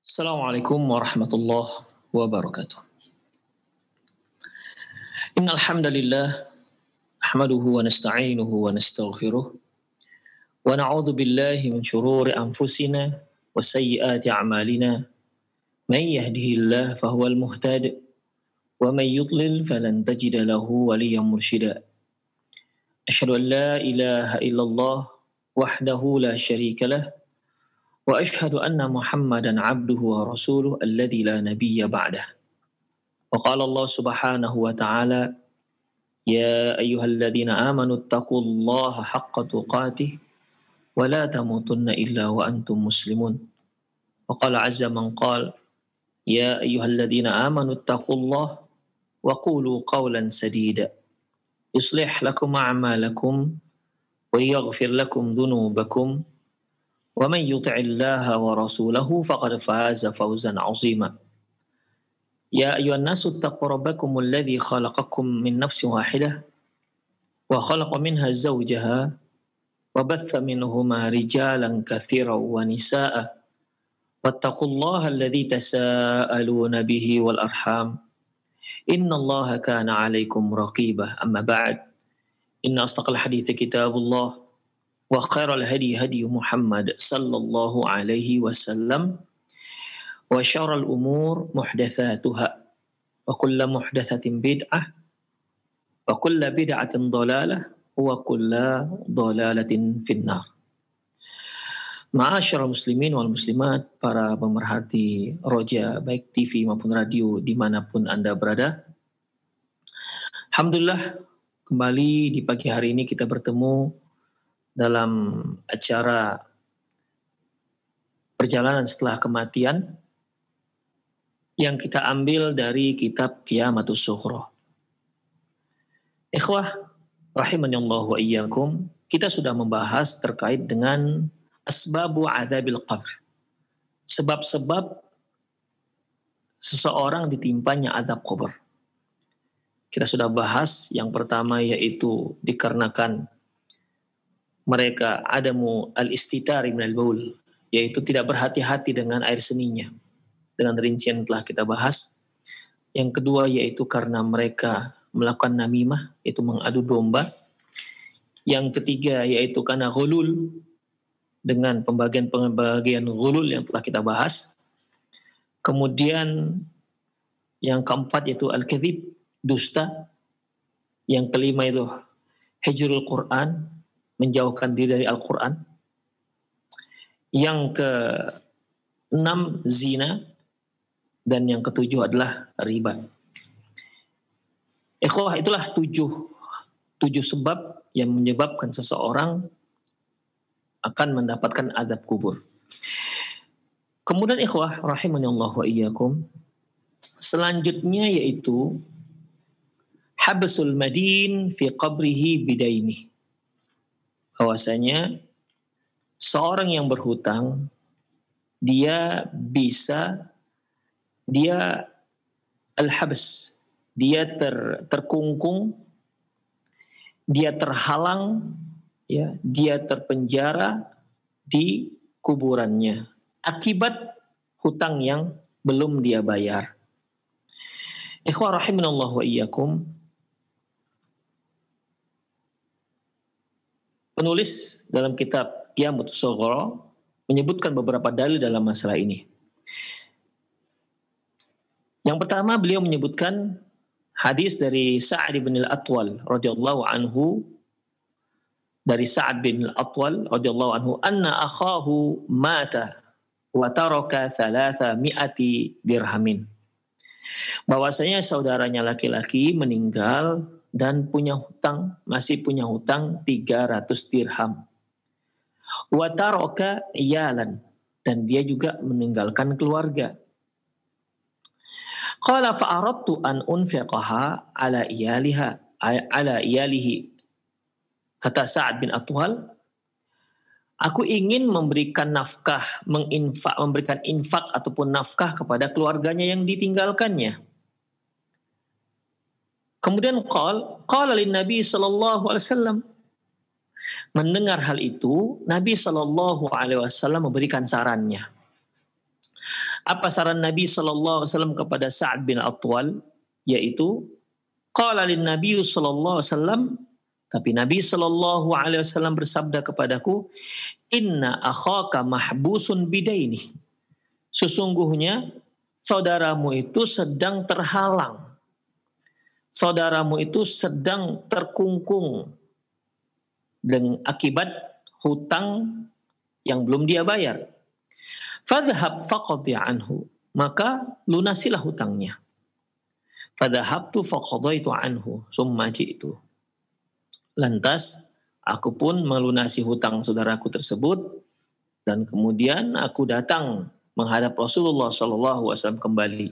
السلام عليكم ورحمة الله وبركاته. إن الحمد لله نحمده ونستعينه ونستغفره ونعوذ بالله من شرور أنفسنا وسيئات أعمالنا من يهده الله فهو المهتد ومن يضلل فلن تجد له وليا مرشدا أشهد أن لا إله إلا الله وحده لا شريك له واشهد ان محمدا عبده ورسوله الذي لا نبي بعده وقال الله سبحانه وتعالى يا ايها الذين امنوا اتقوا الله حق تقاته ولا تموتن الا وانتم مسلمون وقال عز من قال يا ايها الذين امنوا اتقوا الله وقولوا قولا سديدا يصلح لكم اعمالكم ويغفر لكم ذنوبكم ومن يطع الله ورسوله فقد فاز فوزا عظيما يا أيها الناس اتقوا ربكم الذي خلقكم من نفس واحدة وخلق منها زوجها وبث منهما رجالا كثيرا ونساء واتقوا الله الذي تساءلون به والأرحام إن الله كان عليكم رقيبا أما بعد إن أصدق الحديث كتاب الله وخير الهدي هدي محمد صلى الله عليه وسلم وشر الأمور محدثاتها وكل محدثة بدعة وكل بدعة ضلالة وكل ضلالة في النار Ma'asyar muslimin wal muslimat, para pemerhati roja, baik TV maupun radio, dimanapun Anda berada. Alhamdulillah, kembali di pagi hari ini kita bertemu dalam acara perjalanan setelah kematian yang kita ambil dari kitab Qiyamatus Sukhra. Ikhwah, rahimahullah wa iyyakum, kita sudah membahas terkait dengan asbabu adabil qabr. Sebab-sebab seseorang ditimpanya adab kubur. Kita sudah bahas yang pertama yaitu dikarenakan mereka adamu al-istitari minal baul, yaitu tidak berhati-hati dengan air seninya. Dengan rincian telah kita bahas. Yang kedua yaitu karena mereka melakukan namimah, yaitu mengadu domba. Yang ketiga yaitu karena gulul dengan pembagian-pembagian gulul yang telah kita bahas. Kemudian yang keempat yaitu al-kadhib, dusta. Yang kelima itu hijrul Quran, menjauhkan diri dari Al-Quran. Yang ke enam zina dan yang ketujuh adalah riba. Ikhwah itulah tujuh tujuh sebab yang menyebabkan seseorang akan mendapatkan adab kubur. Kemudian ikhwah rahimani Allah wa iyyakum. Selanjutnya yaitu habsul madin fi qabrihi bidaini bahwasanya seorang yang berhutang dia bisa dia al-habs, dia ter, terkungkung, dia terhalang, ya, dia terpenjara di kuburannya akibat hutang yang belum dia bayar. Ikhwah rahimanallah wa iyyakum. Penulis dalam kitab Qiyamut Sogoro menyebutkan beberapa dalil dalam masalah ini. Yang pertama beliau menyebutkan hadis dari Sa'ad bin Al-Atwal radhiyallahu anhu dari Sa'ad bin Al-Atwal radhiyallahu anhu anna akhahu mata wa taraka mi'ati dirhamin. Bahwasanya saudaranya laki-laki meninggal dan punya hutang, masih punya hutang 300 dirham. Wataroka yalan dan dia juga meninggalkan keluarga. Qala fa'aradtu an unfiqaha ala iyaliha ala iyalihi. Kata Sa'ad bin Atuhal, Aku ingin memberikan nafkah, menginfak, memberikan infak ataupun nafkah kepada keluarganya yang ditinggalkannya. Kemudian qal, qala lin Nabi sallallahu alaihi wasallam. Mendengar hal itu, Nabi sallallahu alaihi wasallam memberikan sarannya. Apa saran Nabi sallallahu alaihi wasallam kepada Sa'ad bin Atwal? Yaitu qala lin Nabi sallallahu alaihi wasallam tapi Nabi sallallahu Alaihi Wasallam bersabda kepadaku, Inna akhaka mahbusun bidaini. Sesungguhnya saudaramu itu sedang terhalang saudaramu itu sedang terkungkung dengan akibat hutang yang belum dia bayar. Fadhab faqadhi ya anhu, maka lunasilah hutangnya. Fadhab Fadhabtu faqadaitu ya anhu, summa itu. Lantas aku pun melunasi hutang saudaraku tersebut dan kemudian aku datang menghadap Rasulullah Shallallahu Alaihi Wasallam kembali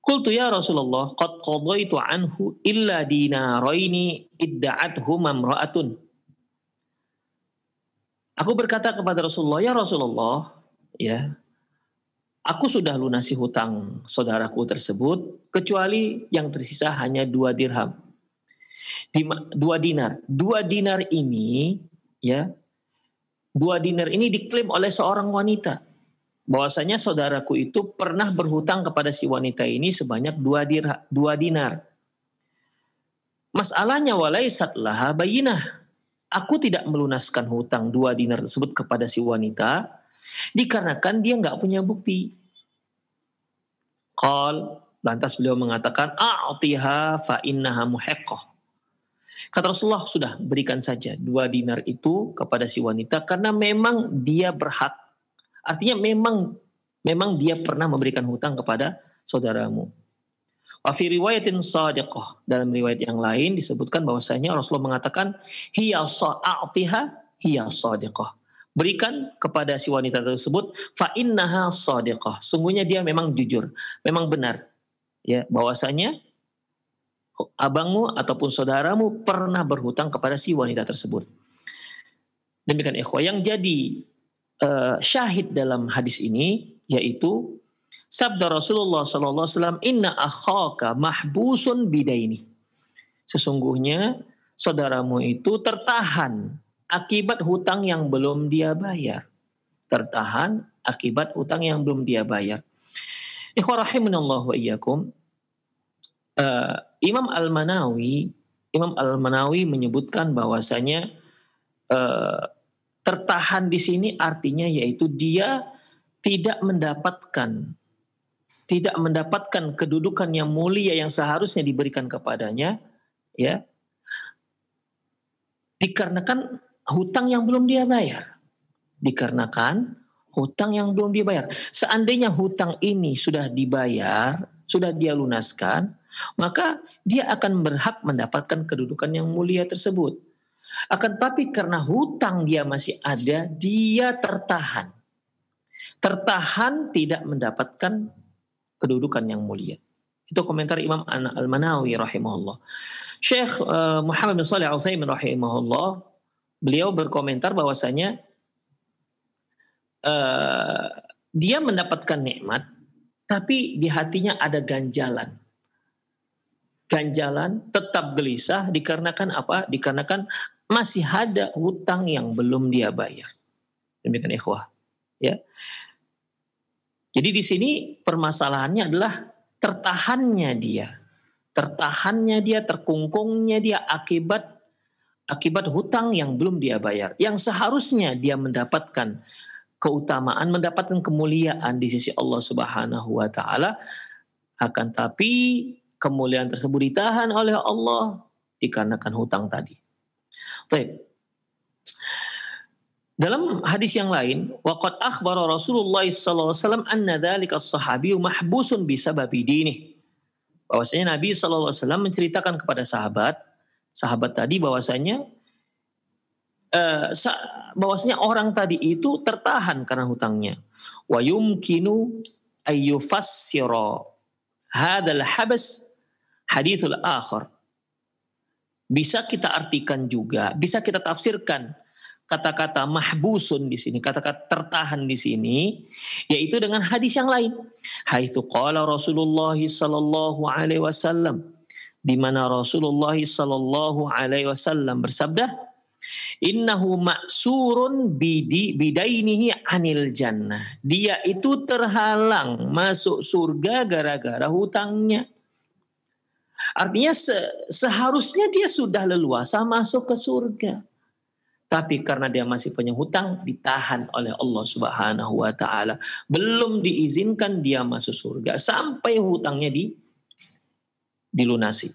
Qultu ya Rasulullah qad qadaitu anhu illa dinaraini idda'athuma Aku berkata kepada Rasulullah, ya Rasulullah, ya. Aku sudah lunasi hutang saudaraku tersebut kecuali yang tersisa hanya dua dirham. Dua dinar. Dua dinar ini ya. Dua dinar ini diklaim oleh seorang wanita bahwasanya saudaraku itu pernah berhutang kepada si wanita ini sebanyak dua, dirha, dua dinar. Masalahnya walai satlah bayinah. Aku tidak melunaskan hutang dua dinar tersebut kepada si wanita dikarenakan dia nggak punya bukti. Qal lantas beliau mengatakan a'tiha fa innaha Kata Rasulullah sudah berikan saja dua dinar itu kepada si wanita karena memang dia berhak Artinya memang memang dia pernah memberikan hutang kepada saudaramu. Wa fi riwayatin sadiqah. Dalam riwayat yang lain disebutkan bahwasanya Rasulullah mengatakan hiya sa'atiha hiya sadiqah. Berikan kepada si wanita tersebut fa innaha sadiqah. Sungguhnya dia memang jujur, memang benar. Ya, bahwasanya abangmu ataupun saudaramu pernah berhutang kepada si wanita tersebut. Demikian ikhwah yang jadi uh, syahid dalam hadis ini yaitu sabda Rasulullah sallallahu alaihi wasallam inna akhaka mahbusun bidaini. Sesungguhnya saudaramu itu tertahan akibat hutang yang belum dia bayar. Tertahan akibat hutang yang belum dia bayar. Ikhwarahimunallah wa iyyakum. Uh, Imam Al-Manawi Imam Al-Manawi menyebutkan bahwasanya uh, bertahan di sini artinya yaitu dia tidak mendapatkan tidak mendapatkan kedudukan yang mulia yang seharusnya diberikan kepadanya ya dikarenakan hutang yang belum dia bayar dikarenakan hutang yang belum dibayar seandainya hutang ini sudah dibayar sudah dia lunaskan maka dia akan berhak mendapatkan kedudukan yang mulia tersebut akan tapi karena hutang dia masih ada, dia tertahan. Tertahan tidak mendapatkan kedudukan yang mulia. Itu komentar Imam Al-Manawi rahimahullah. Syekh eh, Muhammad bin Saleh Al-Utsaimin rahimahullah beliau berkomentar bahwasanya uh, dia mendapatkan nikmat tapi di hatinya ada ganjalan. Ganjalan tetap gelisah dikarenakan apa? Dikarenakan masih ada hutang yang belum dia bayar. Demikian ikhwah. Ya. Jadi di sini permasalahannya adalah tertahannya dia. Tertahannya dia, terkungkungnya dia akibat akibat hutang yang belum dia bayar. Yang seharusnya dia mendapatkan keutamaan, mendapatkan kemuliaan di sisi Allah Subhanahu wa taala. Akan tapi kemuliaan tersebut ditahan oleh Allah dikarenakan hutang tadi. Baik. Dalam hadis yang lain, waqad akhbara Rasulullah sallallahu alaihi wasallam anna dzalika as-sahabiyyu mahbusun bisababi dinih. Bahwasanya Nabi sallallahu alaihi wasallam menceritakan kepada sahabat, sahabat tadi bahwasanya Uh, bahwasanya orang tadi itu tertahan karena hutangnya. Wa yumkinu ayyufassira hadzal habas hadithul akhir bisa kita artikan juga, bisa kita tafsirkan kata-kata mahbusun di sini, kata-kata tertahan di sini, yaitu dengan hadis yang lain. Haitsu qala Rasulullah sallallahu alaihi wasallam di mana Rasulullah sallallahu alaihi wasallam bersabda, "Innahu ma'surun bidi bidainihi anil jannah." Dia itu terhalang masuk surga gara-gara hutangnya. Artinya se seharusnya dia sudah leluasa masuk ke surga. Tapi karena dia masih punya hutang, ditahan oleh Allah Subhanahu wa Ta'ala. Belum diizinkan dia masuk surga sampai hutangnya di, dilunasi.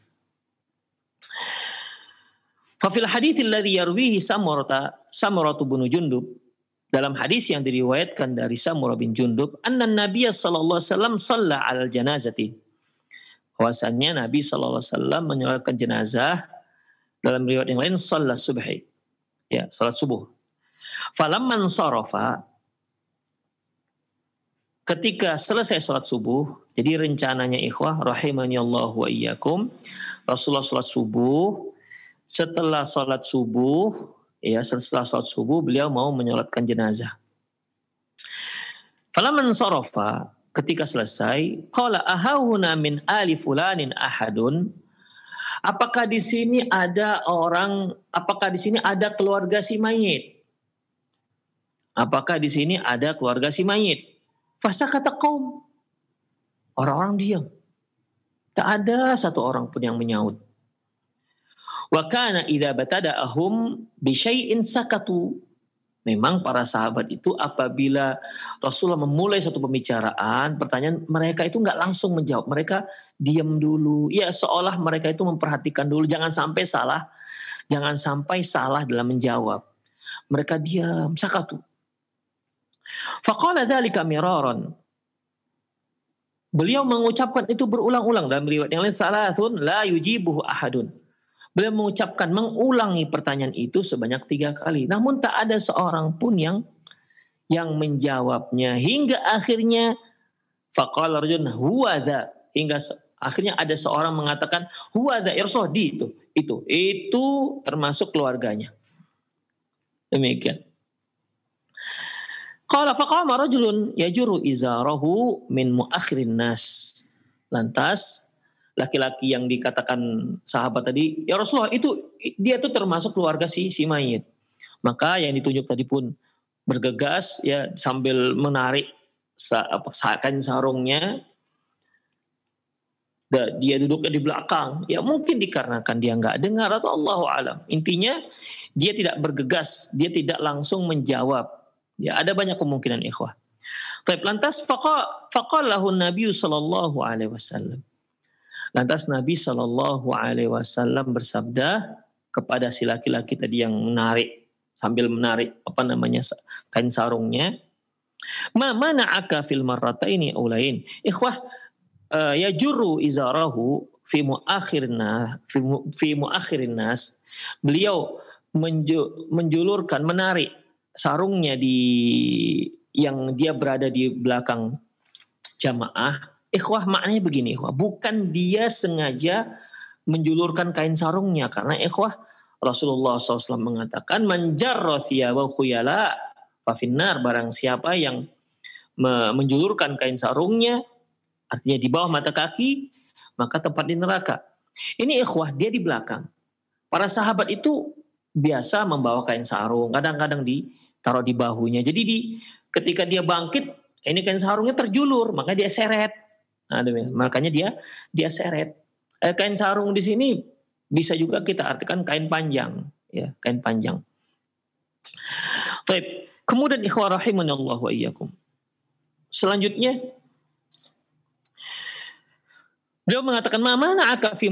Fafil hadithi alladhi yarwihi samurata, samuratu bunu jundub. Dalam hadis yang diriwayatkan dari Samurah bin Jundub, anna Nabiya sallallahu alaihi wasallam al janazati Bahwasannya Nabi SAW menyolatkan jenazah dalam riwayat yang lain sholat ya, Subuh, Ya, sholat subuh. Falaman sorofa, ketika selesai sholat subuh, jadi rencananya ikhwah, rahimahnya Allah wa iyyakum, Rasulullah sholat subuh, setelah sholat subuh, ya setelah sholat subuh beliau mau menyolatkan jenazah. Falaman sorofa, ketika selesai, qala ahauna min ali fulanin ahadun. Apakah di sini ada orang, apakah di sini ada keluarga si mayit? Apakah di sini ada keluarga si mayit? Fasa kata kaum. Orang-orang diam. Tak ada satu orang pun yang menyaut. Wa kana idza batada'ahum bi syai'in sakatu Memang para sahabat itu apabila Rasulullah memulai satu pembicaraan, pertanyaan mereka itu nggak langsung menjawab. Mereka diam dulu. Ya seolah mereka itu memperhatikan dulu. Jangan sampai salah. Jangan sampai salah dalam menjawab. Mereka diam, sakatu. Faqala dhalika miraron. Beliau mengucapkan itu berulang-ulang dalam riwayat yang lain. Salatun la yujibuhu ahadun Beliau mengucapkan, mengulangi pertanyaan itu sebanyak tiga kali. Namun tak ada seorang pun yang yang menjawabnya. Hingga akhirnya, faqala huwada. Hingga akhirnya ada seorang mengatakan, huwada irsodi itu. Itu, itu termasuk keluarganya. Demikian. Qala faqama rajulun yajuru izarahu min muakhirin nas. Lantas laki-laki yang dikatakan sahabat tadi, ya Rasulullah itu dia itu termasuk keluarga si si mayit. Maka yang ditunjuk tadi pun bergegas ya sambil menarik kain sarungnya. Dia duduk di belakang. Ya mungkin dikarenakan dia nggak dengar atau Allah alam. Intinya dia tidak bergegas, dia tidak langsung menjawab. Ya ada banyak kemungkinan ikhwah. Tapi lantas faqa, faqalahu Nabi sallallahu alaihi wasallam. Lantas Nabi Shallallahu Alaihi Wasallam bersabda kepada si laki-laki tadi yang menarik sambil menarik apa namanya kain sarungnya, ma mana fil marrata ini ulain, ikhwah uh, ya juru izarahu fi muakhirna fi, mu, fi beliau menjulurkan menarik sarungnya di yang dia berada di belakang jamaah ikhwah maknanya begini ikhwah, bukan dia sengaja menjulurkan kain sarungnya karena ikhwah Rasulullah SAW mengatakan manjarra thiyabahu khuyala pafinar barang siapa yang menjulurkan kain sarungnya artinya di bawah mata kaki maka tempat di neraka. Ini ikhwah dia di belakang. Para sahabat itu biasa membawa kain sarung, kadang-kadang ditaruh di bahunya. Jadi di ketika dia bangkit, ini kain sarungnya terjulur, maka dia seret. Nah, makanya dia dia seret. Eh, kain sarung di sini bisa juga kita artikan kain panjang, ya, kain panjang. Baik. Kemudian ikhwah Allah wa iyyakum. Selanjutnya Beliau mengatakan, "Ma mana akafi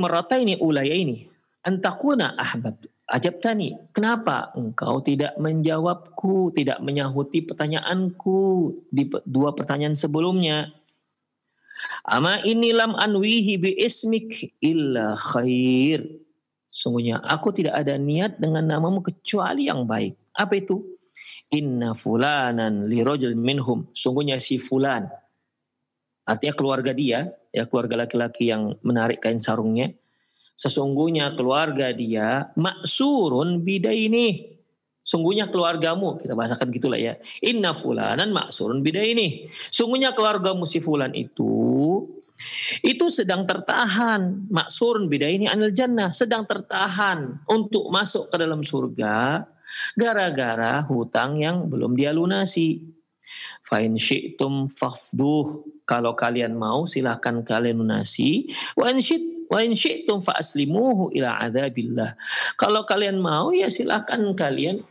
ulaya ini antakuna ahbab ajab tani. Kenapa engkau tidak menjawabku, tidak menyahuti pertanyaanku di dua pertanyaan sebelumnya?" Ama inilam anwihi bi ismik illa khair. Sungguhnya aku tidak ada niat dengan namamu kecuali yang baik. Apa itu? Inna fulanan li minhum. Sungguhnya si fulan. Artinya keluarga dia, ya keluarga laki-laki yang menarik kain sarungnya. Sesungguhnya keluarga dia maksurun bidaini. ini Sungguhnya keluargamu, kita bahasakan gitulah ya. Inna fulanan maksurun bida ini. Sungguhnya keluargamu si fulan itu itu sedang tertahan maksurun bida ini anil jannah sedang tertahan untuk masuk ke dalam surga gara-gara hutang yang belum dia lunasi. Fa'in syi'tum fafduh. Kalau kalian mau silahkan kalian lunasi. Wa'in syi'tum Wa in syi'tum fa ila Kalau kalian mau ya silahkan kalian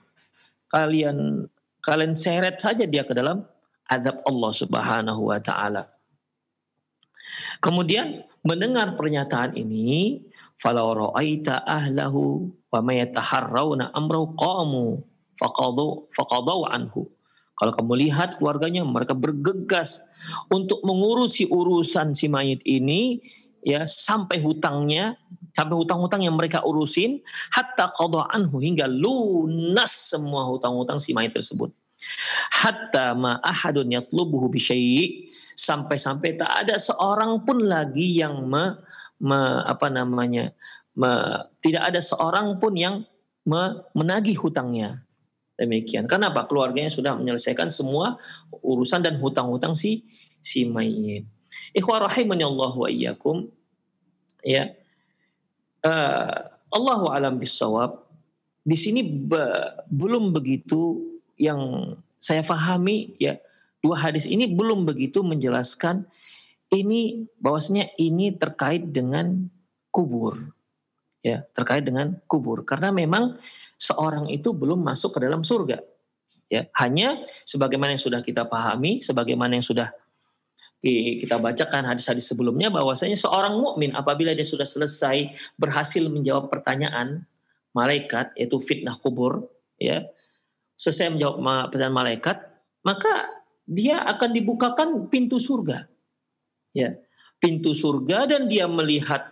kalian kalian seret saja dia ke dalam adab Allah Subhanahu wa taala. Kemudian mendengar pernyataan ini, falau ra'aita ahlahu wa may yataharrauna amru qamu faqadu faqadu anhu. Kalau kamu lihat keluarganya mereka bergegas untuk mengurusi urusan si mayit ini ya sampai hutangnya sampai hutang-hutang yang mereka urusin hatta qadha anhu hingga lunas semua hutang-hutang si mayit tersebut hatta ma ahadun yatlubuhu sampai-sampai tak ada seorang pun lagi yang me, me, apa namanya me, tidak ada seorang pun yang me, menagih hutangnya demikian karena apa keluarganya sudah menyelesaikan semua urusan dan hutang-hutang si si mayit ikhwah rahimani Allah wa iyyakum ya uh, Allahu alam bisawab. Di sini be, belum begitu yang saya fahami ya dua hadis ini belum begitu menjelaskan ini bahwasanya ini terkait dengan kubur ya terkait dengan kubur karena memang seorang itu belum masuk ke dalam surga ya hanya sebagaimana yang sudah kita pahami sebagaimana yang sudah kita bacakan hadis-hadis sebelumnya bahwasanya seorang mukmin apabila dia sudah selesai berhasil menjawab pertanyaan malaikat yaitu fitnah kubur ya selesai menjawab pertanyaan malaikat maka dia akan dibukakan pintu surga ya pintu surga dan dia melihat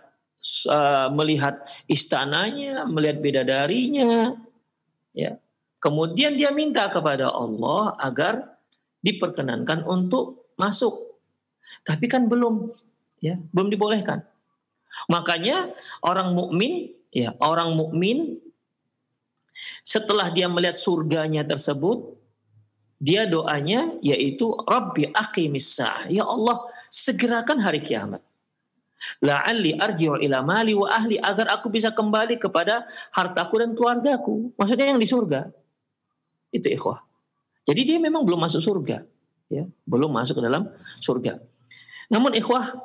uh, melihat istananya melihat bidadarinya ya kemudian dia minta kepada Allah agar diperkenankan untuk masuk tapi kan belum ya, belum dibolehkan. Makanya orang mukmin ya, orang mukmin setelah dia melihat surganya tersebut, dia doanya yaitu Rabbi aqimis Ya Allah, segerakan hari kiamat. La'alli arji'u ila mali wa ahli agar aku bisa kembali kepada hartaku dan keluargaku. Maksudnya yang di surga. Itu ikhwah. Jadi dia memang belum masuk surga, ya, belum masuk ke dalam surga. Namun ikhwah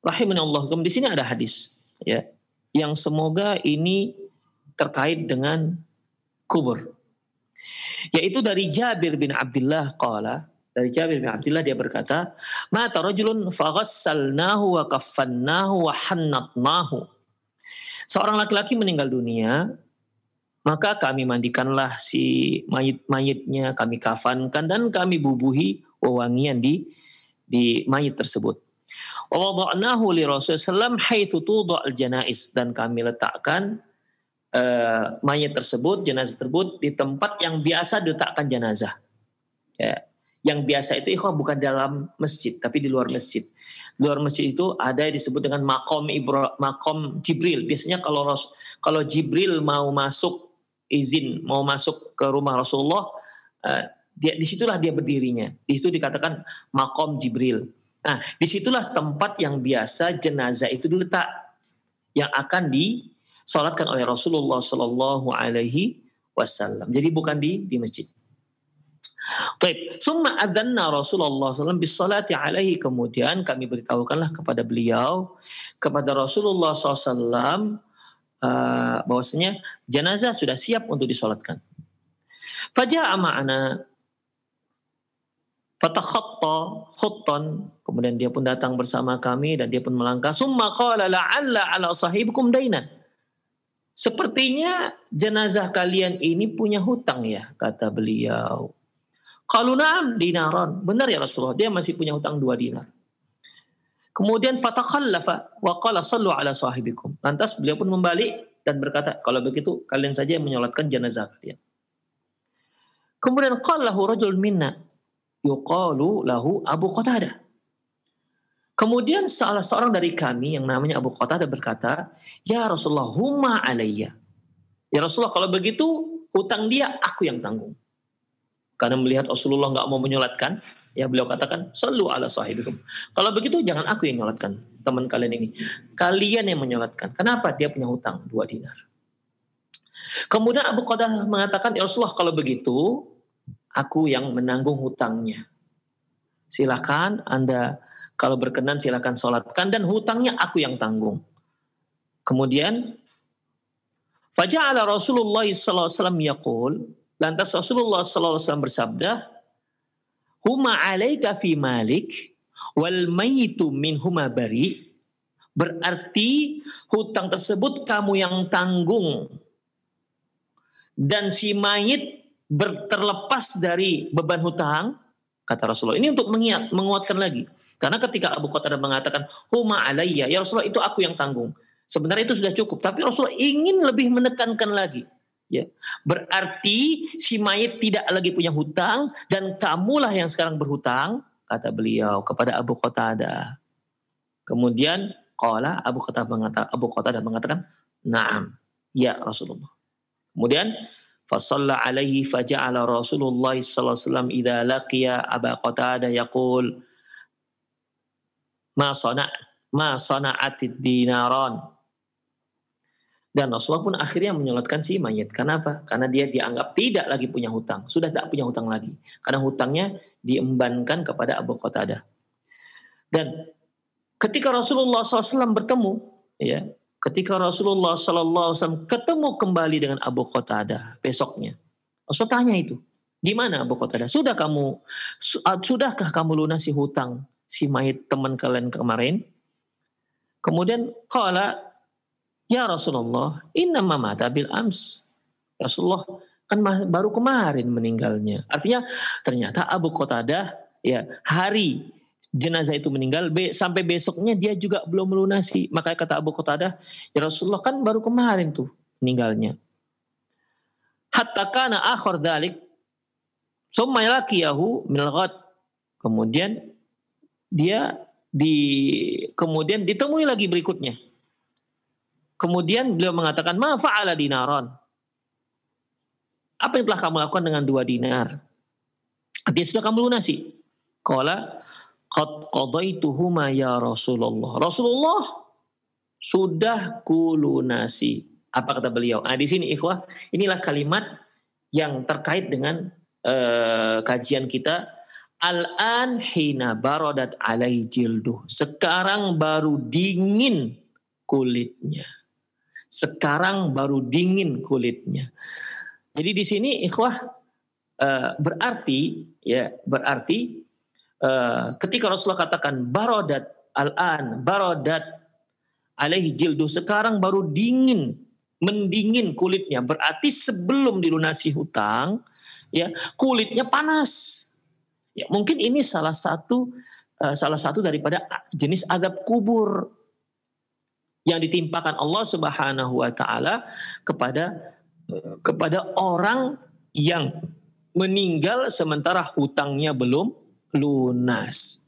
rahimani Allah, di sini ada hadis ya yang semoga ini terkait dengan kubur. Yaitu dari Jabir bin Abdullah qala dari Jabir bin Abdullah dia berkata, "Ma tarajulun faghassalnahu wa kaffannahu wa hannatnahu." Seorang laki-laki meninggal dunia, maka kami mandikanlah si mayit-mayitnya, kami kafankan dan kami bubuhi wewangian di di mayit tersebut. Wadahnahu li Rasulullah SAW haithu al janais. Dan kami letakkan uh, mayat tersebut, jenazah tersebut di tempat yang biasa diletakkan jenazah. Ya. Yang biasa itu ikhwah bukan dalam masjid, tapi di luar masjid. Di luar masjid itu ada yang disebut dengan makom Ibra, makom Jibril. Biasanya kalau kalau Jibril mau masuk izin mau masuk ke rumah Rasulullah, uh, dia disitulah dia berdirinya. Di situ dikatakan makom Jibril. Nah, disitulah tempat yang biasa jenazah itu diletak yang akan disolatkan oleh Rasulullah Shallallahu Alaihi Wasallam. Jadi bukan di di masjid. Taib. Summa adzanna Rasulullah SAW yang alaihi. Kemudian kami beritahukanlah kepada beliau, kepada Rasulullah SAW uh, eh, bahwasanya jenazah sudah siap untuk disolatkan. Faja'a amana fatakhatta khuttan Kemudian dia pun datang bersama kami dan dia pun melangkah. Summa qala la'alla ala sahibikum dainan. Sepertinya jenazah kalian ini punya hutang ya, kata beliau. Kalau na'am dinaron. Benar ya Rasulullah, dia masih punya hutang dua dinar. Kemudian fatakhallafa wa qala sallu ala sahibikum. Lantas beliau pun membalik dan berkata, kalau begitu kalian saja yang menyolatkan jenazah kalian. Kemudian qala lahu rajul minna yuqalu lahu Abu Qatadah. Kemudian salah seorang dari kami yang namanya Abu Qatadah berkata, "Ya Rasulullah, huma alayya." Ya Rasulullah, kalau begitu hutang dia aku yang tanggung. Karena melihat Rasulullah nggak mau menyolatkan, ya beliau katakan, "Selalu ala sahibikum." Kalau begitu jangan aku yang menyolatkan teman kalian ini. Kalian yang menyolatkan. Kenapa? Dia punya hutang dua dinar. Kemudian Abu Qadah mengatakan, "Ya Rasulullah, kalau begitu aku yang menanggung hutangnya." Silakan Anda kalau berkenan silakan sholatkan dan hutangnya aku yang tanggung. Kemudian Faja'ala Rasulullah SAW yaqul, lantas Rasulullah SAW bersabda, Huma alaika fi malik, wal mayitu min huma bari, berarti hutang tersebut kamu yang tanggung. Dan si mayit berterlepas dari beban hutang, kata Rasulullah. Ini untuk mengiat, menguatkan lagi. Karena ketika Abu Qatadah mengatakan, Huma alaiya, ya Rasulullah itu aku yang tanggung. Sebenarnya itu sudah cukup. Tapi Rasulullah ingin lebih menekankan lagi. Ya. Berarti si mayit tidak lagi punya hutang dan kamulah yang sekarang berhutang, kata beliau kepada Abu Qatadah. Kemudian Qala Abu Qatadah mengatakan, Abu Qatadah mengatakan, "Na'am, ya Rasulullah." Kemudian فصلى عليه فجعل رسول الله صلى الله عليه وسلم إذا لقي أبا قتادة يقول ما صنع ما صنعت الديناران dan Rasulullah pun akhirnya menyolatkan si mayat. Kenapa? Karena dia dianggap tidak lagi punya hutang, sudah tak punya hutang lagi. Karena hutangnya diembankan kepada Abu Qatadah. Dan ketika Rasulullah SAW bertemu, ya, ketika Rasulullah Sallallahu Alaihi Wasallam ketemu kembali dengan Abu Qatadah besoknya, Rasul tanya itu, gimana Abu Qatadah? Sudah kamu, ah, sudahkah kamu lunasi hutang si mayit teman kalian kemarin? Kemudian kala ya Rasulullah, inna mama tabil ams. Rasulullah kan baru kemarin meninggalnya. Artinya ternyata Abu Qatadah ya hari jenazah itu meninggal B, sampai besoknya dia juga belum melunasi maka kata Abu Qatadah ya Rasulullah kan baru kemarin tuh meninggalnya hatta kana akhir dalik summa yahu minal kemudian dia di kemudian ditemui lagi berikutnya kemudian beliau mengatakan ma fa'ala dinaron apa yang telah kamu lakukan dengan dua dinar dia sudah kamu lunasi kola Qad qadaituhuma ya Rasulullah. Rasulullah sudah kulunasi. Apa kata beliau? Nah, di sini ikhwah, inilah kalimat yang terkait dengan uh, kajian kita Al-an hina barodat alai jilduh. Sekarang baru dingin kulitnya. Sekarang baru dingin kulitnya. Jadi di sini ikhwah uh, berarti ya berarti Eh, ketika Rasulullah katakan barodat al-an, barodat alaihi jildu, sekarang baru dingin, mendingin kulitnya. Berarti sebelum dilunasi hutang, ya kulitnya panas. Ya, mungkin ini salah satu uh, salah satu daripada jenis adab kubur yang ditimpakan Allah Subhanahu wa taala kepada kepada orang yang meninggal sementara hutangnya belum lunas.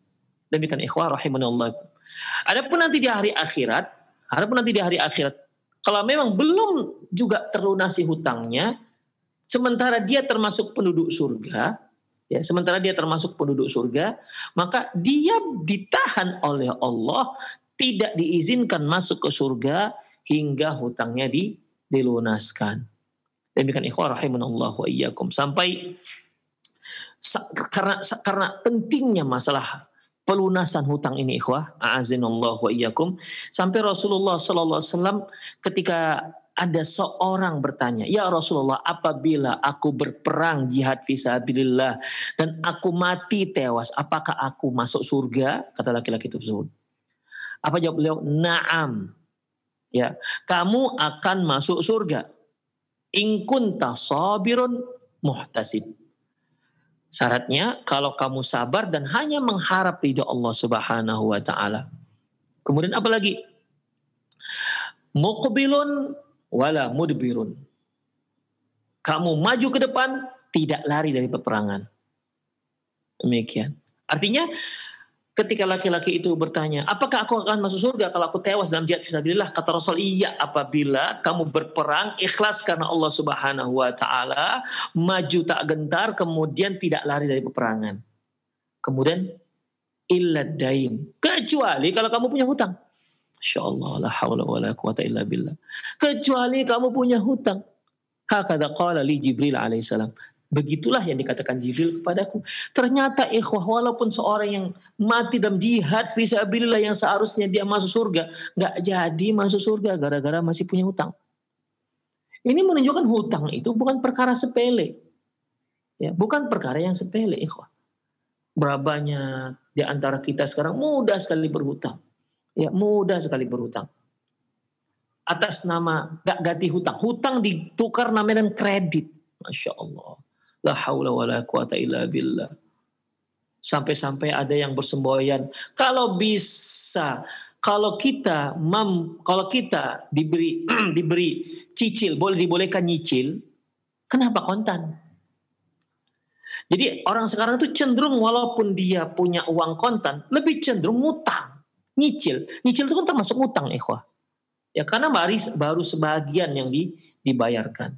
Demikian ikhwah Ada Adapun nanti di hari akhirat, adapun nanti di hari akhirat, kalau memang belum juga terlunasi hutangnya, sementara dia termasuk penduduk surga, ya sementara dia termasuk penduduk surga, maka dia ditahan oleh Allah tidak diizinkan masuk ke surga hingga hutangnya di, dilunaskan. Demikian ikhwah rahimanallah wa iyyakum. Sampai karena karena pentingnya masalah pelunasan hutang ini ikhwah a'azinallahu wa iyyakum sampai Rasulullah sallallahu alaihi wasallam ketika ada seorang bertanya, "Ya Rasulullah, apabila aku berperang jihad fisabilillah dan aku mati tewas, apakah aku masuk surga?" kata laki-laki tersebut. Apa jawab beliau? "Na'am." Ya, kamu akan masuk surga. In kunta sabirun muhtasib Syaratnya kalau kamu sabar dan hanya mengharap ridho Allah Subhanahu wa taala. Kemudian apa lagi? Muqbilun wala mudbirun. Kamu maju ke depan, tidak lari dari peperangan. Demikian. Artinya ketika laki-laki itu bertanya, apakah aku akan masuk surga kalau aku tewas dalam jihad fisabilillah? Kata Rasul, iya apabila kamu berperang ikhlas karena Allah Subhanahu wa taala, maju tak gentar kemudian tidak lari dari peperangan. Kemudian illa kecuali kalau kamu punya hutang. Masya Allah, la hawla wa la quwata illa billah. Kecuali kamu punya hutang. Hakada qala li Jibril alaihissalam. Begitulah yang dikatakan Jibril kepadaku. Ternyata ikhwah walaupun seorang yang mati dalam jihad visabilillah yang seharusnya dia masuk surga. Gak jadi masuk surga gara-gara masih punya hutang. Ini menunjukkan hutang itu bukan perkara sepele. Ya, bukan perkara yang sepele ikhwah. banyak di antara kita sekarang mudah sekali berhutang. Ya, mudah sekali berhutang. Atas nama gak ganti hutang. Hutang ditukar namanya dengan kredit. Masya Allah La haula wa la quwata illa billah. Sampai-sampai ada yang bersemboyan. Kalau bisa, kalau kita mam, kalau kita diberi diberi cicil, boleh dibolehkan nyicil, kenapa kontan? Jadi orang sekarang itu cenderung walaupun dia punya uang kontan, lebih cenderung ngutang, nyicil. Nyicil itu kan termasuk ngutang, ikhwah. Ya karena baris baru sebagian yang dibayarkan.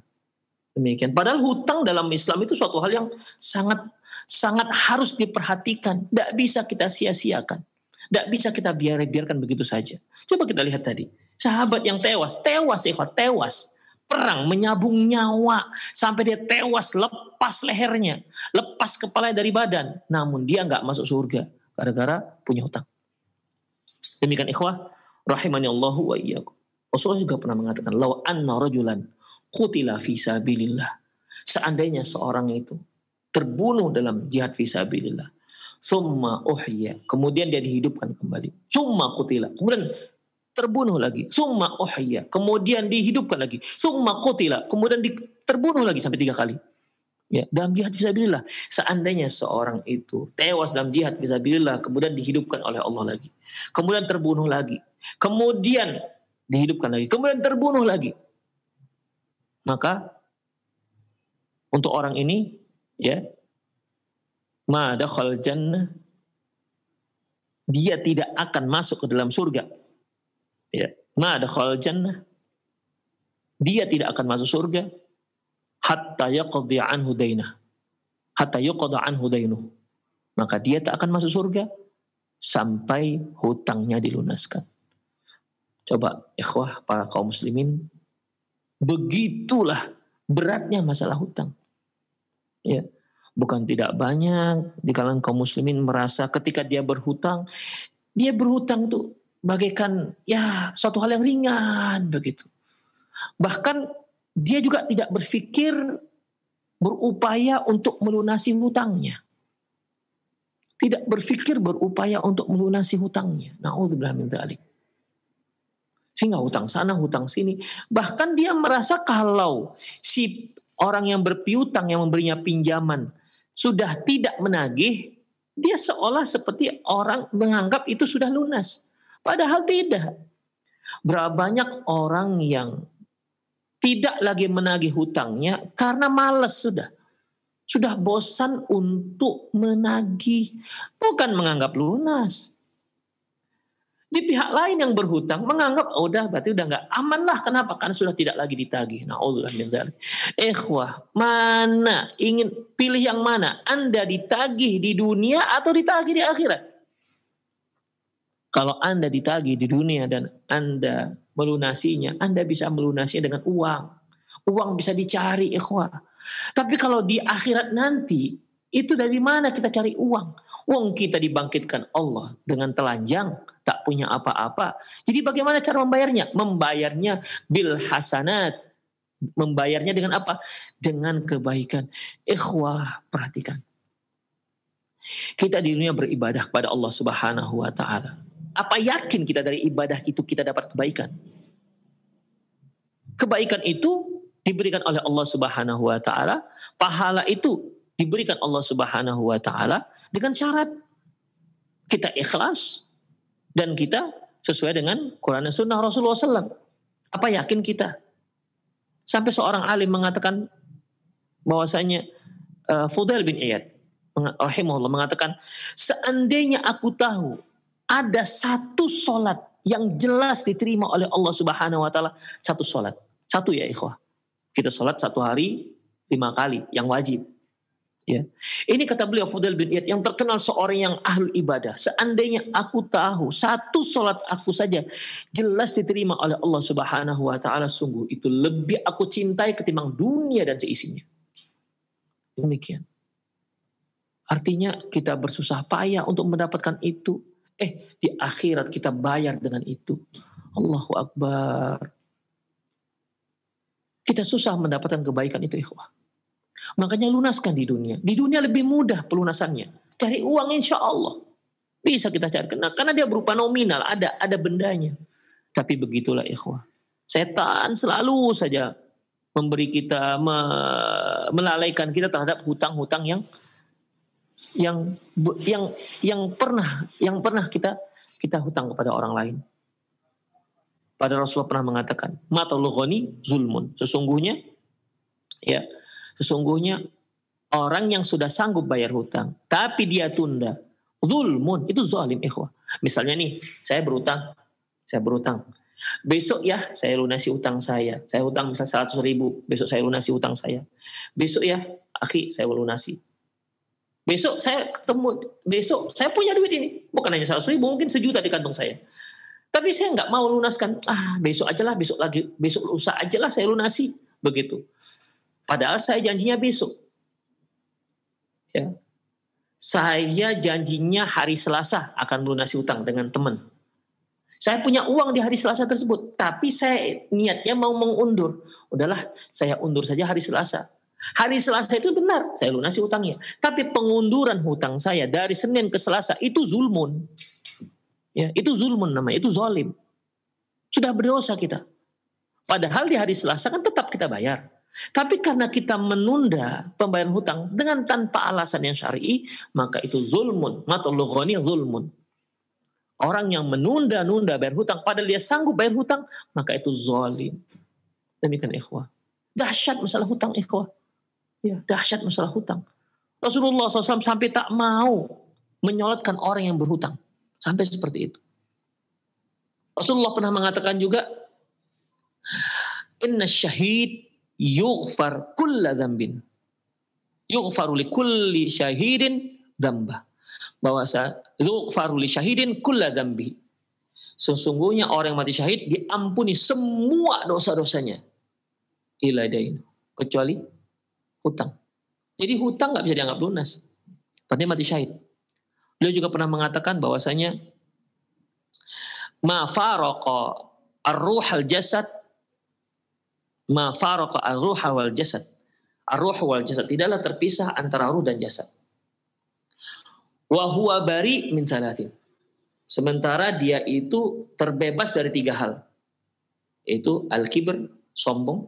Demikian. Padahal hutang dalam Islam itu suatu hal yang sangat sangat harus diperhatikan. Tidak bisa kita sia-siakan. Tidak bisa kita biar biarkan begitu saja. Coba kita lihat tadi. Sahabat yang tewas, tewas ikhwat, tewas. Perang, menyabung nyawa. Sampai dia tewas, lepas lehernya. Lepas kepala dari badan. Namun dia nggak masuk surga. Gara-gara punya hutang. Demikian ikhwah. Rahimani Allahu wa iyyakum. Rasulullah juga pernah mengatakan, Lau anna rajulan Kutila fisabilillah. Seandainya seorang itu terbunuh dalam jihad fisabilillah, summa uhya, kemudian dia dihidupkan kembali. Summa kutila. kemudian terbunuh lagi. Summa uhya, kemudian dihidupkan lagi. Summa kutila. kemudian terbunuh lagi sampai tiga kali. Ya, dalam jihad fisabilillah. Seandainya seorang itu tewas dalam jihad fisabilillah, kemudian dihidupkan oleh Allah lagi. Kemudian terbunuh lagi. Kemudian dihidupkan lagi. Kemudian terbunuh lagi maka untuk orang ini ya ma dakhal jannah dia tidak akan masuk ke dalam surga. Ya. Ma dakhal jannah dia tidak akan masuk surga hatta yaqdi anhu dainah. Hatta yuqda anhu dainuh. Maka dia tak akan masuk surga sampai hutangnya dilunaskan. Coba ikhwah para kaum muslimin Begitulah beratnya masalah hutang. Ya, bukan tidak banyak di kalangan kaum muslimin merasa ketika dia berhutang, dia berhutang tuh bagaikan ya suatu hal yang ringan begitu. Bahkan dia juga tidak berpikir berupaya untuk melunasi hutangnya. Tidak berpikir berupaya untuk melunasi hutangnya. Nauzubillah min dzalik. Sehingga hutang sana, hutang sini. Bahkan dia merasa kalau si orang yang berpiutang yang memberinya pinjaman sudah tidak menagih, dia seolah seperti orang menganggap itu sudah lunas. Padahal tidak. Berapa banyak orang yang tidak lagi menagih hutangnya karena males sudah. Sudah bosan untuk menagih. Bukan menganggap lunas. Di pihak lain yang berhutang menganggap oh udah berarti udah nggak aman lah. Kenapa? Karena sudah tidak lagi ditagih. Nah, Allah min Ikhwah, mana ingin pilih yang mana? Anda ditagih di dunia atau ditagih di akhirat? Kalau Anda ditagih di dunia dan Anda melunasinya, Anda bisa melunasinya dengan uang. Uang bisa dicari, ikhwah. Tapi kalau di akhirat nanti, itu dari mana kita cari uang? Wong kita dibangkitkan Allah dengan telanjang, tak punya apa-apa. Jadi bagaimana cara membayarnya? Membayarnya bil hasanat. Membayarnya dengan apa? Dengan kebaikan. Ikhwah, perhatikan. Kita di dunia beribadah kepada Allah Subhanahu wa taala. Apa yakin kita dari ibadah itu kita dapat kebaikan? Kebaikan itu diberikan oleh Allah Subhanahu wa taala, pahala itu diberikan Allah Subhanahu wa taala dengan syarat kita ikhlas dan kita sesuai dengan Quran dan Sunnah Rasulullah SAW. Apa yakin kita? Sampai seorang alim mengatakan bahwasanya uh, Fudail bin Iyad rahimahullah mengatakan seandainya aku tahu ada satu solat yang jelas diterima oleh Allah Subhanahu wa taala, satu solat. Satu ya ikhwah. Kita solat satu hari lima kali yang wajib. Ya. Ini kata beliau Fudel bin Iyad yang terkenal seorang yang ahlu ibadah. Seandainya aku tahu satu solat aku saja jelas diterima oleh Allah Subhanahu wa taala sungguh itu lebih aku cintai ketimbang dunia dan seisinya. Demikian. Artinya kita bersusah payah untuk mendapatkan itu. Eh, di akhirat kita bayar dengan itu. Allahu Akbar. Kita susah mendapatkan kebaikan itu ikhwah. Makanya lunaskan di dunia. Di dunia lebih mudah pelunasannya. Cari uang insya Allah. Bisa kita cari. karena dia berupa nominal, ada ada bendanya. Tapi begitulah ikhwah. Setan selalu saja memberi kita me, melalaikan kita terhadap hutang-hutang yang yang yang yang pernah yang pernah kita kita hutang kepada orang lain. Pada Rasulullah pernah mengatakan, "Matul zulmun." Sesungguhnya ya Sesungguhnya orang yang sudah sanggup bayar hutang, tapi dia tunda. Zulmun, itu zalim ikhwah. Misalnya nih, saya berutang, saya berutang. Besok ya saya lunasi utang saya. Saya hutang bisa 100 ribu, besok saya lunasi utang saya. Besok ya, akhi saya lunasi. Besok saya ketemu, besok saya punya duit ini. Bukan hanya 100 ribu, mungkin sejuta di kantong saya. Tapi saya nggak mau lunaskan. Ah, besok aja lah, besok lagi, besok lusa aja lah saya lunasi. Begitu. Padahal saya janjinya besok. Ya. Saya janjinya hari Selasa akan melunasi utang dengan teman. Saya punya uang di hari Selasa tersebut, tapi saya niatnya mau mengundur. Udahlah, saya undur saja hari Selasa. Hari Selasa itu benar, saya lunasi utangnya. Tapi pengunduran hutang saya dari Senin ke Selasa itu zulmun. Ya, itu zulmun namanya, itu zalim. Sudah berdosa kita. Padahal di hari Selasa kan tetap kita bayar. Tapi karena kita menunda pembayaran hutang dengan tanpa alasan yang syar'i, maka itu zulmun. Matulughani zulmun. Orang yang menunda-nunda bayar hutang padahal dia sanggup bayar hutang, maka itu zalim. Demikian ikhwah. Dahsyat masalah hutang ikhwah. Ya, dahsyat masalah hutang. Rasulullah SAW sampai tak mau menyolatkan orang yang berhutang. Sampai seperti itu. Rasulullah pernah mengatakan juga, Inna syahid yughfar kulla dhambin. Yughfaru li kulli syahidin damba, Bahwa yughfaru li syahidin kulla dhambi. Sesungguhnya orang yang mati syahid diampuni semua dosa-dosanya. Ila Kecuali hutang. Jadi hutang nggak bisa dianggap lunas. Tapi mati syahid. Beliau juga pernah mengatakan bahwasanya ma faraqa ar-ruh jasad ma faraqa ar-ruha wal jasad. Ar-ruh wal jasad tidaklah terpisah antara ruh dan jasad. Wa huwa bari min thalathin. Sementara dia itu terbebas dari tiga hal. Yaitu al-kibr, sombong,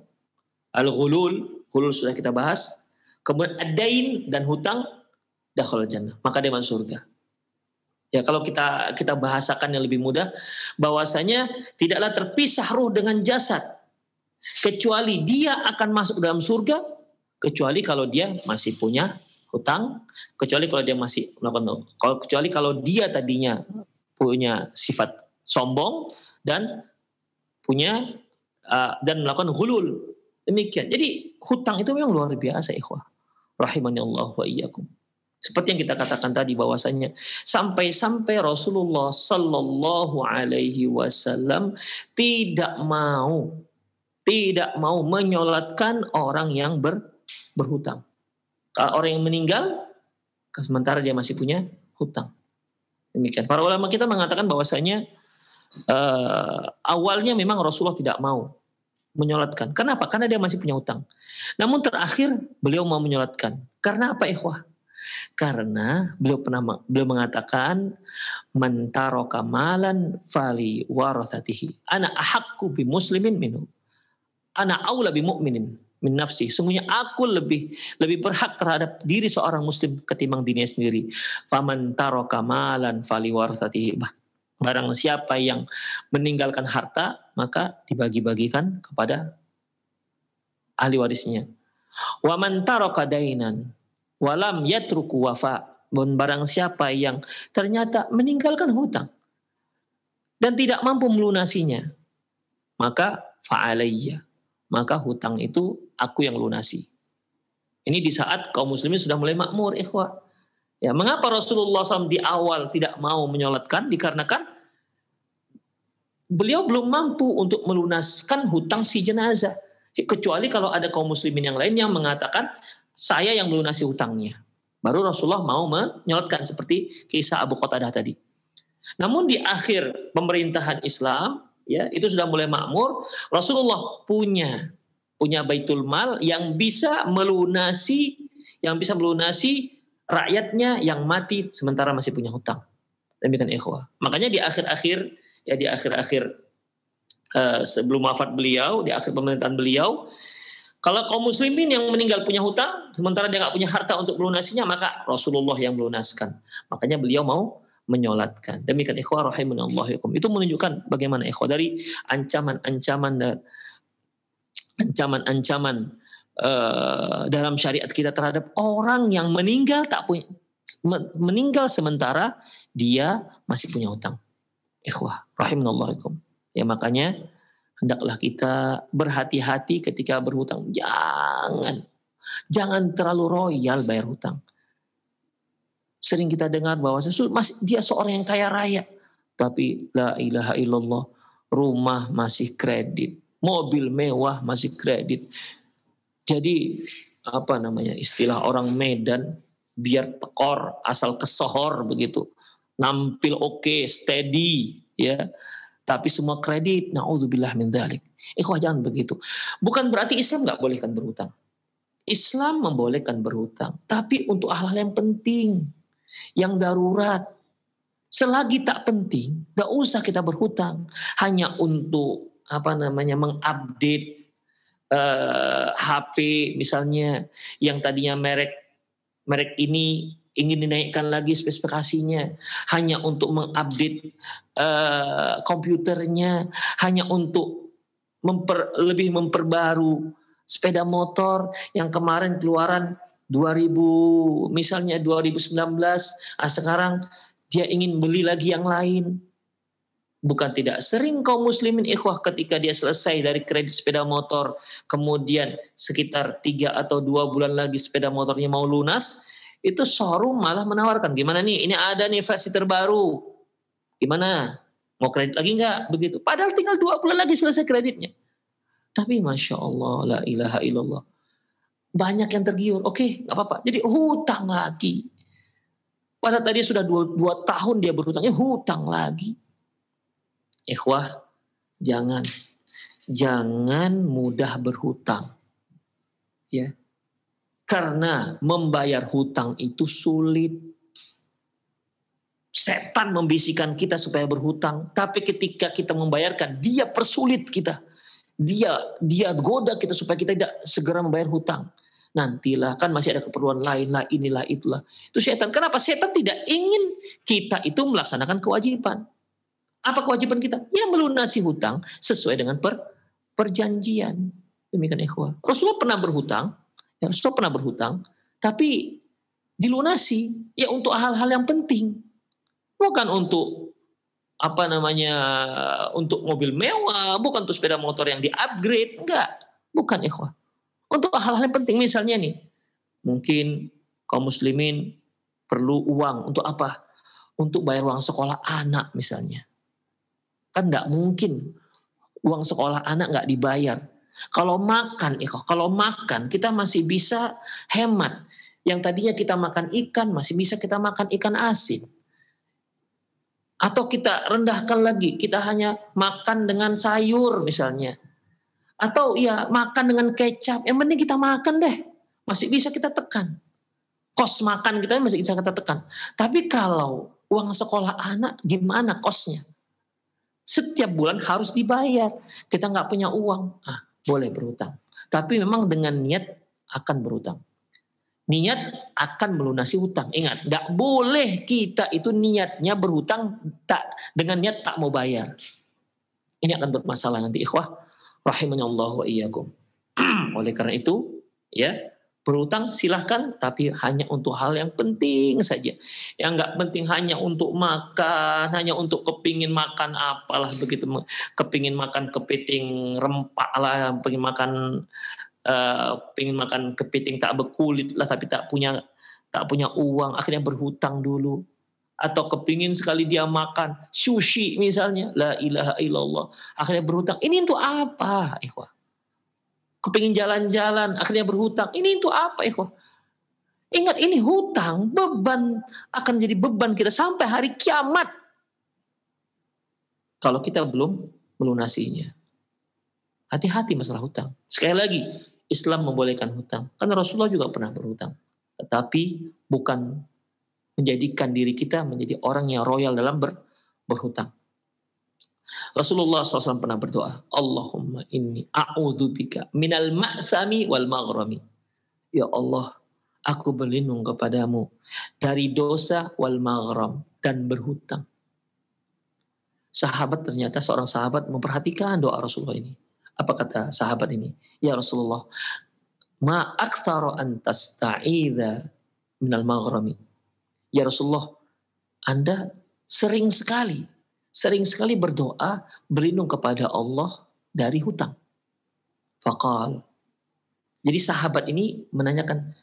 al-ghulul, ghulul sudah kita bahas, kemudian ad-dain dan hutang dakhul jannah, maka dia masuk surga. Ya kalau kita kita bahasakan yang lebih mudah bahwasanya tidaklah terpisah ruh dengan jasad Kecuali dia akan masuk dalam surga, kecuali kalau dia masih punya hutang, kecuali kalau dia masih melakukan kalau kecuali kalau dia tadinya punya sifat sombong dan punya uh, dan melakukan hulul. Demikian. Jadi hutang itu memang luar biasa, ikhwah. Rahimani Allah wa iyyakum. Seperti yang kita katakan tadi bahwasanya sampai-sampai Rasulullah Sallallahu Alaihi Wasallam tidak mau tidak mau menyolatkan orang yang ber, berhutang. Kalau orang yang meninggal, sementara dia masih punya hutang. Demikian. Para ulama kita mengatakan bahwasanya uh, awalnya memang Rasulullah tidak mau menyolatkan. Kenapa? Karena dia masih punya hutang. Namun terakhir beliau mau menyolatkan. Karena apa ikhwah? Karena beliau pernah beliau mengatakan mentaro kamalan fali warasatihi. Anak ahakku bi muslimin minum ana aula bi mu'minin min nafsi. Sungguhnya aku lebih lebih berhak terhadap diri seorang muslim ketimbang dirinya sendiri. Faman taraka malan faliwarasatihi. Barang siapa yang meninggalkan harta, maka dibagi-bagikan kepada ahli warisnya. Waman taraka dainan walam yatruku wafa. Barang siapa yang ternyata meninggalkan hutang dan tidak mampu melunasinya, maka fa'alayya maka hutang itu aku yang lunasi. Ini di saat kaum muslimin sudah mulai makmur, ikhwah. Ya, mengapa Rasulullah SAW di awal tidak mau menyolatkan? Dikarenakan beliau belum mampu untuk melunaskan hutang si jenazah. Kecuali kalau ada kaum muslimin yang lain yang mengatakan, saya yang melunasi hutangnya. Baru Rasulullah mau menyolatkan seperti kisah Abu Qatadah tadi. Namun di akhir pemerintahan Islam, ya itu sudah mulai makmur Rasulullah punya punya baitul mal yang bisa melunasi yang bisa melunasi rakyatnya yang mati sementara masih punya hutang demikian ikhwah makanya di akhir-akhir ya di akhir-akhir uh, sebelum wafat beliau di akhir pemerintahan beliau kalau kaum muslimin yang meninggal punya hutang sementara dia nggak punya harta untuk melunasinya maka Rasulullah yang melunaskan makanya beliau mau menyolatkan. Demikian ikhwah rahimahullahikum. Itu menunjukkan bagaimana ikhwah dari ancaman-ancaman dan ancaman-ancaman uh, dalam syariat kita terhadap orang yang meninggal tak punya meninggal sementara dia masih punya hutang. Ikhwah rahimahullahikum. Ya makanya hendaklah kita berhati-hati ketika berhutang. Jangan jangan terlalu royal bayar hutang sering kita dengar bahwa mas, dia seorang yang kaya raya. Tapi la ilaha illallah, rumah masih kredit, mobil mewah masih kredit. Jadi apa namanya istilah orang Medan biar tekor asal kesohor begitu nampil oke okay, steady ya tapi semua kredit naudzubillah min Eh ikhwah jangan begitu bukan berarti Islam nggak bolehkan berhutang Islam membolehkan berhutang tapi untuk hal-hal yang penting yang darurat. Selagi tak penting, gak usah kita berhutang. Hanya untuk apa namanya mengupdate uh, eh, HP misalnya yang tadinya merek merek ini ingin dinaikkan lagi spesifikasinya hanya untuk mengupdate uh, komputernya hanya untuk memper, lebih memperbaru sepeda motor yang kemarin keluaran 2000 misalnya 2019 ah sekarang dia ingin beli lagi yang lain bukan tidak sering kaum muslimin ikhwah ketika dia selesai dari kredit sepeda motor kemudian sekitar tiga atau dua bulan lagi sepeda motornya mau lunas itu showroom malah menawarkan gimana nih ini ada nih versi terbaru gimana mau kredit lagi nggak begitu padahal tinggal dua bulan lagi selesai kreditnya tapi masya Allah la ilaha illallah banyak yang tergiur. Oke, okay, nggak apa-apa. Jadi hutang lagi. Pada tadi sudah dua, dua tahun dia berhutangnya hutang lagi. Ikhwah, jangan jangan mudah berhutang. Ya. Karena membayar hutang itu sulit. Setan membisikkan kita supaya berhutang, tapi ketika kita membayarkan, dia persulit kita. Dia dia goda kita supaya kita tidak segera membayar hutang nantilah kan masih ada keperluan lain lah inilah itulah itu setan kenapa setan tidak ingin kita itu melaksanakan kewajiban apa kewajiban kita ya melunasi hutang sesuai dengan per, perjanjian demikian ikhwah Rasulullah pernah berhutang ya Rasulullah pernah berhutang tapi dilunasi ya untuk hal-hal yang penting bukan untuk apa namanya untuk mobil mewah bukan untuk sepeda motor yang di upgrade enggak bukan ikhwah untuk hal-hal yang penting misalnya nih, mungkin kaum muslimin perlu uang untuk apa? Untuk bayar uang sekolah anak misalnya. Kan tidak mungkin uang sekolah anak nggak dibayar. Kalau makan, kalau makan kita masih bisa hemat. Yang tadinya kita makan ikan masih bisa kita makan ikan asin. Atau kita rendahkan lagi, kita hanya makan dengan sayur misalnya atau ya makan dengan kecap yang penting kita makan deh masih bisa kita tekan kos makan kita masih bisa kita tekan tapi kalau uang sekolah anak gimana kosnya setiap bulan harus dibayar kita nggak punya uang ah boleh berhutang tapi memang dengan niat akan berhutang niat akan melunasi hutang ingat nggak boleh kita itu niatnya berhutang tak dengan niat tak mau bayar ini akan bermasalah nanti ikhwah rahimahnya Allah wa iyyakum. Oleh karena itu, ya berutang silahkan, tapi hanya untuk hal yang penting saja. Yang nggak penting hanya untuk makan, hanya untuk kepingin makan apalah begitu, kepingin makan kepiting rempah lah, pengin makan uh, eh, pengin makan kepiting tak berkulit lah, tapi tak punya tak punya uang, akhirnya berhutang dulu atau kepingin sekali dia makan sushi misalnya la ilaha illallah akhirnya berhutang ini untuk apa ikhwah kepingin jalan-jalan akhirnya berhutang ini untuk apa ikhwah ingat ini hutang beban akan jadi beban kita sampai hari kiamat kalau kita belum melunasinya hati-hati masalah hutang sekali lagi Islam membolehkan hutang karena Rasulullah juga pernah berhutang tetapi bukan menjadikan diri kita menjadi orang yang royal dalam ber, berhutang. Rasulullah SAW pernah berdoa, Allahumma inni a'udzubika minal ma'thami wal maghrami. Ya Allah, aku berlindung kepadamu dari dosa wal maghram dan berhutang. Sahabat ternyata seorang sahabat memperhatikan doa Rasulullah ini. Apa kata sahabat ini? Ya Rasulullah, ma aktsara an tasta'idza minal maghrami Ya Rasulullah, Anda sering sekali, sering sekali berdoa berlindung kepada Allah dari hutang. Fakal. Jadi sahabat ini menanyakan,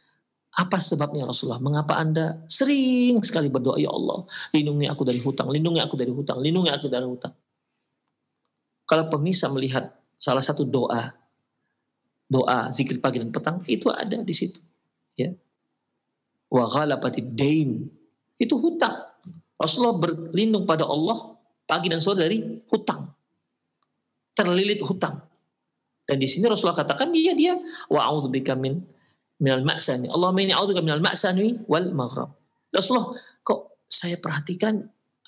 apa sebabnya Rasulullah? Mengapa Anda sering sekali berdoa, Ya Allah, lindungi aku dari hutang, lindungi aku dari hutang, lindungi aku dari hutang. Kalau pemirsa melihat salah satu doa, doa zikir pagi dan petang, itu ada di situ. Ya. Wa dain itu hutang. Rasulullah berlindung pada Allah pagi dan sore dari hutang. Terlilit hutang. Dan di sini Rasulullah katakan dia dia wa a'udzubika min minal ma'sani. Allah ini a'udzubika minal ma'sani wal maghrab. Rasulullah kok saya perhatikan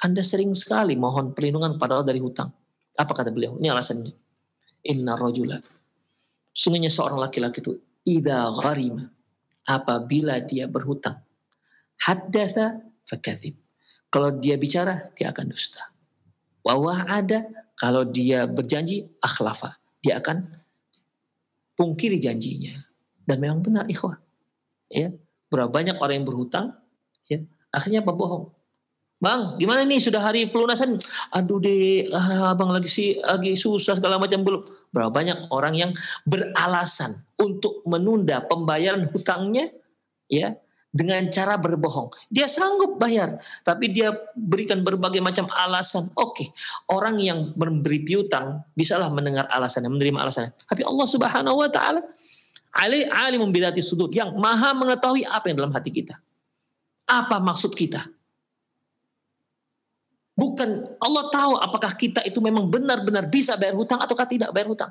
Anda sering sekali mohon perlindungan pada Allah dari hutang. Apa kata beliau? Ini alasannya. Inna rajula. Sungguhnya seorang laki-laki itu idza gharima apabila dia berhutang. Haddatha fakadzib. Kalau dia bicara, dia akan dusta. Wawah ada, kalau dia berjanji, akhlafa. Dia akan pungkiri janjinya. Dan memang benar ikhwah. Ya, berapa banyak orang yang berhutang, ya, akhirnya apa bohong. Bang, gimana nih sudah hari pelunasan? Aduh deh, ah, abang lagi sih lagi susah segala macam belum. Berapa banyak orang yang beralasan untuk menunda pembayaran hutangnya, ya dengan cara berbohong. Dia sanggup bayar, tapi dia berikan berbagai macam alasan. Oke, okay, orang yang memberi piutang bisalah mendengar alasannya, menerima alasannya. Tapi Allah Subhanahu wa taala Ali Ali membidati sudut yang maha mengetahui apa yang dalam hati kita. Apa maksud kita? Bukan Allah tahu apakah kita itu memang benar-benar bisa bayar hutang ataukah tidak bayar hutang.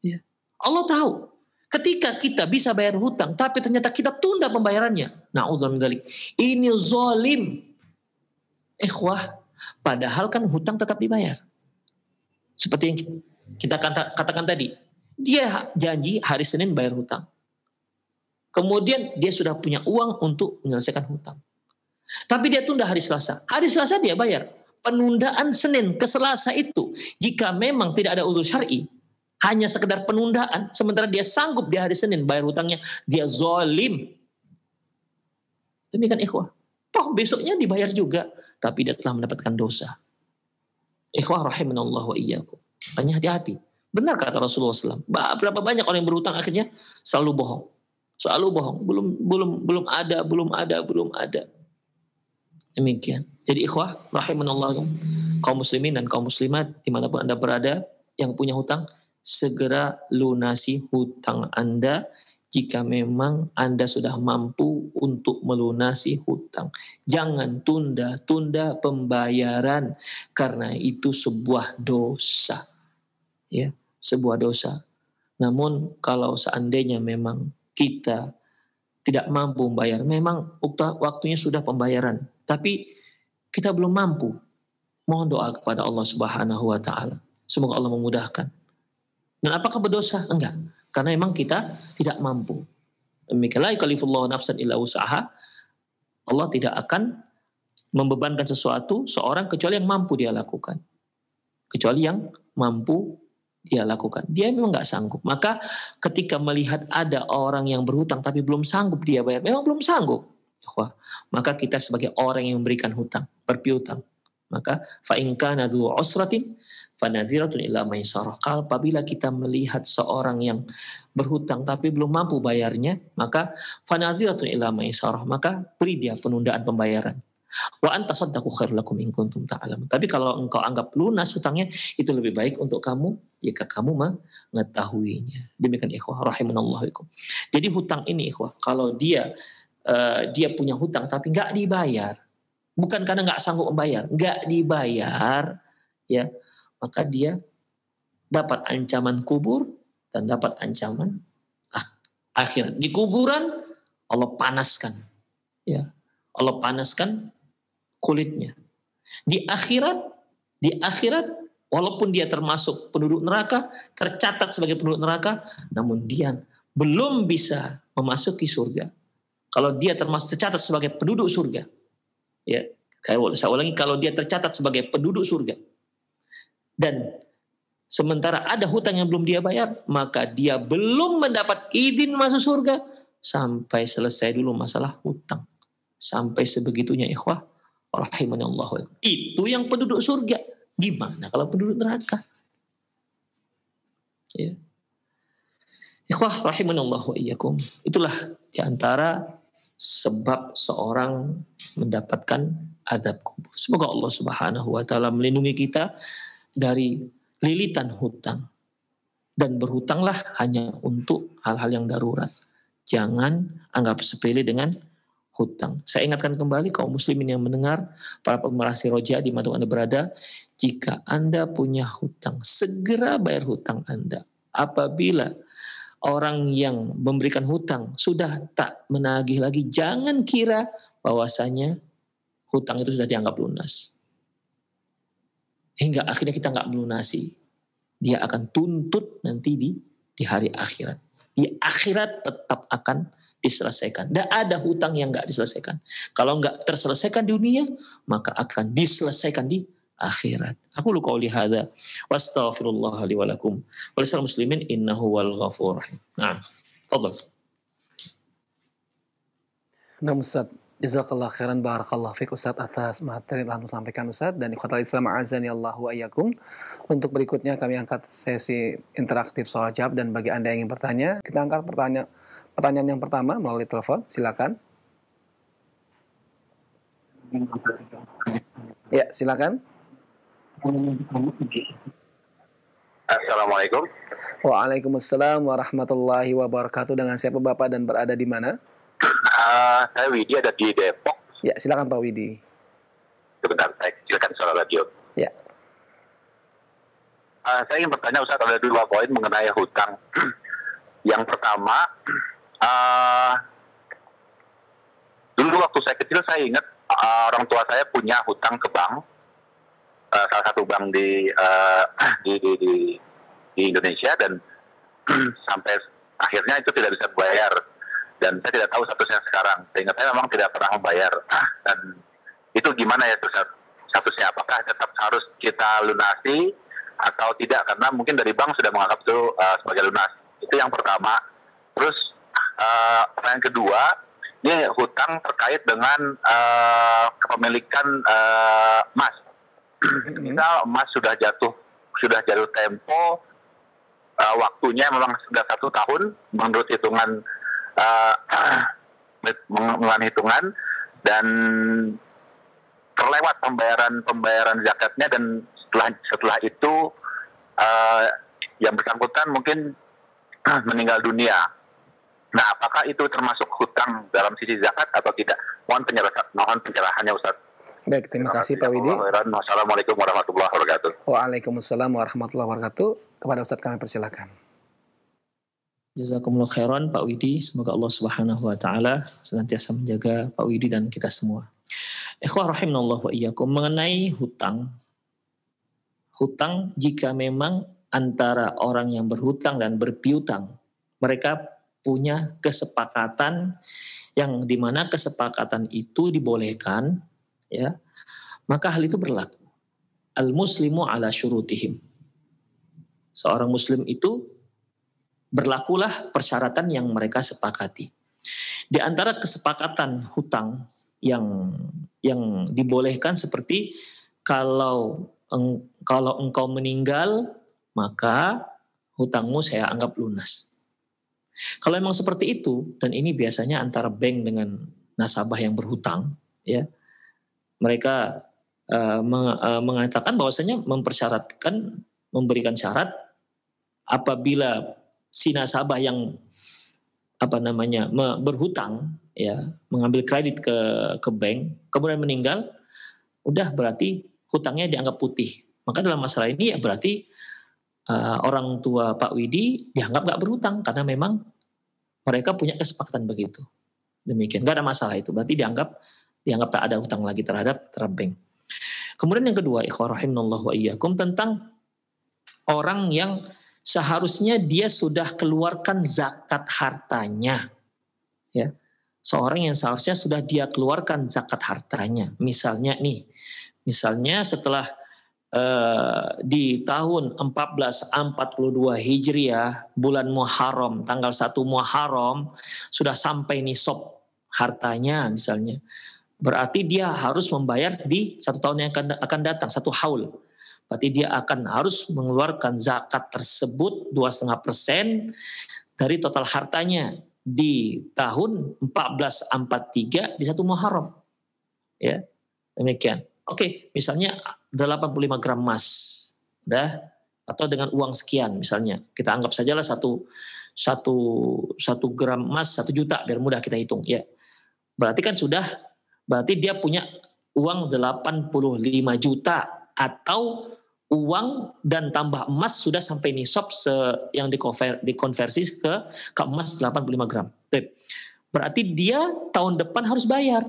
Ya. Allah tahu Ketika kita bisa bayar hutang, tapi ternyata kita tunda pembayarannya. Nah, Ini zolim. Ikhwah, padahal kan hutang tetap dibayar. Seperti yang kita katakan tadi. Dia janji hari Senin bayar hutang. Kemudian dia sudah punya uang untuk menyelesaikan hutang. Tapi dia tunda hari Selasa. Hari Selasa dia bayar. Penundaan Senin ke Selasa itu jika memang tidak ada udur syar'i, hanya sekedar penundaan sementara dia sanggup di hari Senin bayar hutangnya dia zolim demikian ikhwah toh besoknya dibayar juga tapi dia telah mendapatkan dosa ikhwah rahimanallah wa iyyakum hanya hati-hati benar kata Rasulullah SAW berapa banyak orang yang berhutang akhirnya selalu bohong selalu bohong belum belum belum ada belum ada belum ada demikian jadi ikhwah rahimanallah kaum muslimin dan kaum muslimat dimanapun anda berada yang punya hutang segera lunasi hutang Anda jika memang Anda sudah mampu untuk melunasi hutang. Jangan tunda-tunda pembayaran karena itu sebuah dosa. Ya, sebuah dosa. Namun kalau seandainya memang kita tidak mampu membayar, memang waktunya sudah pembayaran, tapi kita belum mampu. Mohon doa kepada Allah Subhanahu wa taala. Semoga Allah memudahkan. Dan apakah berdosa? Enggak. Karena memang kita tidak mampu. Demikianlah nafsan illa usaha. Allah tidak akan membebankan sesuatu seorang kecuali yang mampu dia lakukan. Kecuali yang mampu dia lakukan. Dia memang nggak sanggup. Maka ketika melihat ada orang yang berhutang tapi belum sanggup dia bayar, memang belum sanggup. maka kita sebagai orang yang memberikan hutang, berpiutang. Maka fa'inka nadu osratin, Fanadhiratun ila maisarah. Apabila kita melihat seorang yang berhutang tapi belum mampu bayarnya, maka fanadhiratun ila maisarah. Maka beri dia penundaan pembayaran. Wa khairul lakum in Tapi kalau engkau anggap lunas hutangnya itu lebih baik untuk kamu jika kamu mengetahuinya. Demikian ikhwah rahimanallahu ikum. Jadi hutang ini ikhwah kalau dia uh, dia punya hutang tapi nggak dibayar, bukan karena nggak sanggup membayar, nggak dibayar ya maka dia dapat ancaman kubur dan dapat ancaman akhirat. Di kuburan Allah panaskan. Ya. Allah panaskan kulitnya. Di akhirat, di akhirat walaupun dia termasuk penduduk neraka, tercatat sebagai penduduk neraka, namun dia belum bisa memasuki surga. Kalau dia termasuk tercatat sebagai penduduk surga. Ya, kayak saya ulangi kalau dia tercatat sebagai penduduk surga, dan sementara ada hutang yang belum dia bayar, maka dia belum mendapat izin masuk surga sampai selesai dulu masalah hutang. Sampai sebegitunya ikhwah. rahimanallahu. Itu yang penduduk surga. Gimana kalau penduduk neraka? Ya. Ikhwah rahimanallahu wa iyyakum. Itulah di antara sebab seorang mendapatkan adab kubur. Semoga Allah Subhanahu wa taala melindungi kita dari lilitan hutang. Dan berhutanglah hanya untuk hal-hal yang darurat. Jangan anggap sepele dengan hutang. Saya ingatkan kembali kaum muslimin yang mendengar, para pemerasi roja di mana Anda berada, jika Anda punya hutang, segera bayar hutang Anda. Apabila orang yang memberikan hutang sudah tak menagih lagi, jangan kira bahwasanya hutang itu sudah dianggap lunas hingga akhirnya kita nggak melunasi dia akan tuntut nanti di di hari akhirat di akhirat tetap akan diselesaikan tidak ada hutang yang nggak diselesaikan kalau nggak terselesaikan di dunia maka akan diselesaikan di akhirat aku lu kau lihada wastaghfirullah wa muslimin inna wal ghafur nah Allah Nah Ustaz, Jazakallah khairan barakallah fiq Ustaz atas materi yang telah sampaikan Ustaz dan ikhwatal Islam azani Allah wa ayyakum. Untuk berikutnya kami angkat sesi interaktif soal jawab dan bagi Anda yang ingin bertanya, kita angkat pertanyaan pertanyaan yang pertama melalui telepon. Silakan. Ya, silakan. Assalamualaikum. Waalaikumsalam warahmatullahi wabarakatuh. Dengan siapa Bapak dan berada di mana? Eh, saya Widi ada di Depok. Ya, silakan Pak Widi. Sebentar, saya silakan suara radio. Ya. Uh, saya ingin bertanya Ustaz ada dua poin mengenai hutang. Yang pertama, uh, dulu waktu saya kecil saya ingat uh, orang tua saya punya hutang ke bank, uh, salah satu bank di, uh, di, di di di Indonesia dan sampai akhirnya itu tidak bisa dibayar dan saya tidak tahu statusnya sekarang. Sehingga saya memang tidak pernah membayar. Dan itu gimana ya statusnya? Apakah tetap harus kita lunasi atau tidak? Karena mungkin dari bank sudah menganggap itu uh, sebagai lunas. Itu yang pertama. Terus uh, yang kedua, ini hutang terkait dengan uh, kepemilikan uh, emas. Mm-hmm. Misal emas sudah jatuh, sudah jatuh tempo, uh, waktunya memang sudah satu tahun menurut hitungan uh, hitungan dan terlewat pembayaran pembayaran zakatnya dan setelah setelah itu uh, yang bersangkutan mungkin meninggal dunia. Nah, apakah itu termasuk hutang dalam sisi zakat atau tidak? Mohon penjelasan, mohon penjelasannya Ustaz. Baik, terima kasih Pak Widi. Wassalamualaikum warahmatullahi wabarakatuh. Waalaikumsalam warahmatullahi wabarakatuh. Kepada Ustaz kami persilakan. Jazakumullah khairan Pak Widi. Semoga Allah Subhanahu wa taala senantiasa menjaga Pak Widi dan kita semua. Ikhwah rahimanallah wa iyyakum mengenai hutang. Hutang jika memang antara orang yang berhutang dan berpiutang mereka punya kesepakatan yang dimana kesepakatan itu dibolehkan ya maka hal itu berlaku al muslimu ala syurutihim seorang muslim itu berlakulah persyaratan yang mereka sepakati. Di antara kesepakatan hutang yang yang dibolehkan seperti kalau eng, kalau engkau meninggal maka hutangmu saya anggap lunas. Kalau memang seperti itu dan ini biasanya antara bank dengan nasabah yang berhutang ya mereka uh, eh, meng, uh, eh, mengatakan bahwasanya mempersyaratkan memberikan syarat apabila si nasabah yang apa namanya berhutang ya mengambil kredit ke ke bank kemudian meninggal udah berarti hutangnya dianggap putih maka dalam masalah ini ya berarti uh, orang tua Pak Widi dianggap nggak berhutang karena memang mereka punya kesepakatan begitu demikian nggak ada masalah itu berarti dianggap dianggap tak ada hutang lagi terhadap terhadap kemudian yang kedua ikhwarahimallahu wa iyyakum tentang orang yang seharusnya dia sudah keluarkan zakat hartanya. Ya. Seorang yang seharusnya sudah dia keluarkan zakat hartanya. Misalnya nih, misalnya setelah Uh, di tahun 1442 Hijriah ya, bulan Muharram tanggal 1 Muharram sudah sampai nisab hartanya misalnya berarti dia harus membayar di satu tahun yang akan datang satu haul berarti dia akan harus mengeluarkan zakat tersebut 2,5 persen dari total hartanya di tahun 1443 di satu Muharram. Ya, demikian. Oke, misalnya 85 gram emas, dah atau dengan uang sekian misalnya. Kita anggap sajalah satu satu satu gram emas satu juta biar mudah kita hitung ya. Berarti kan sudah berarti dia punya uang 85 juta atau uang dan tambah emas sudah sampai nisab yang dikonversi ke ke emas 85 gram. Berarti dia tahun depan harus bayar.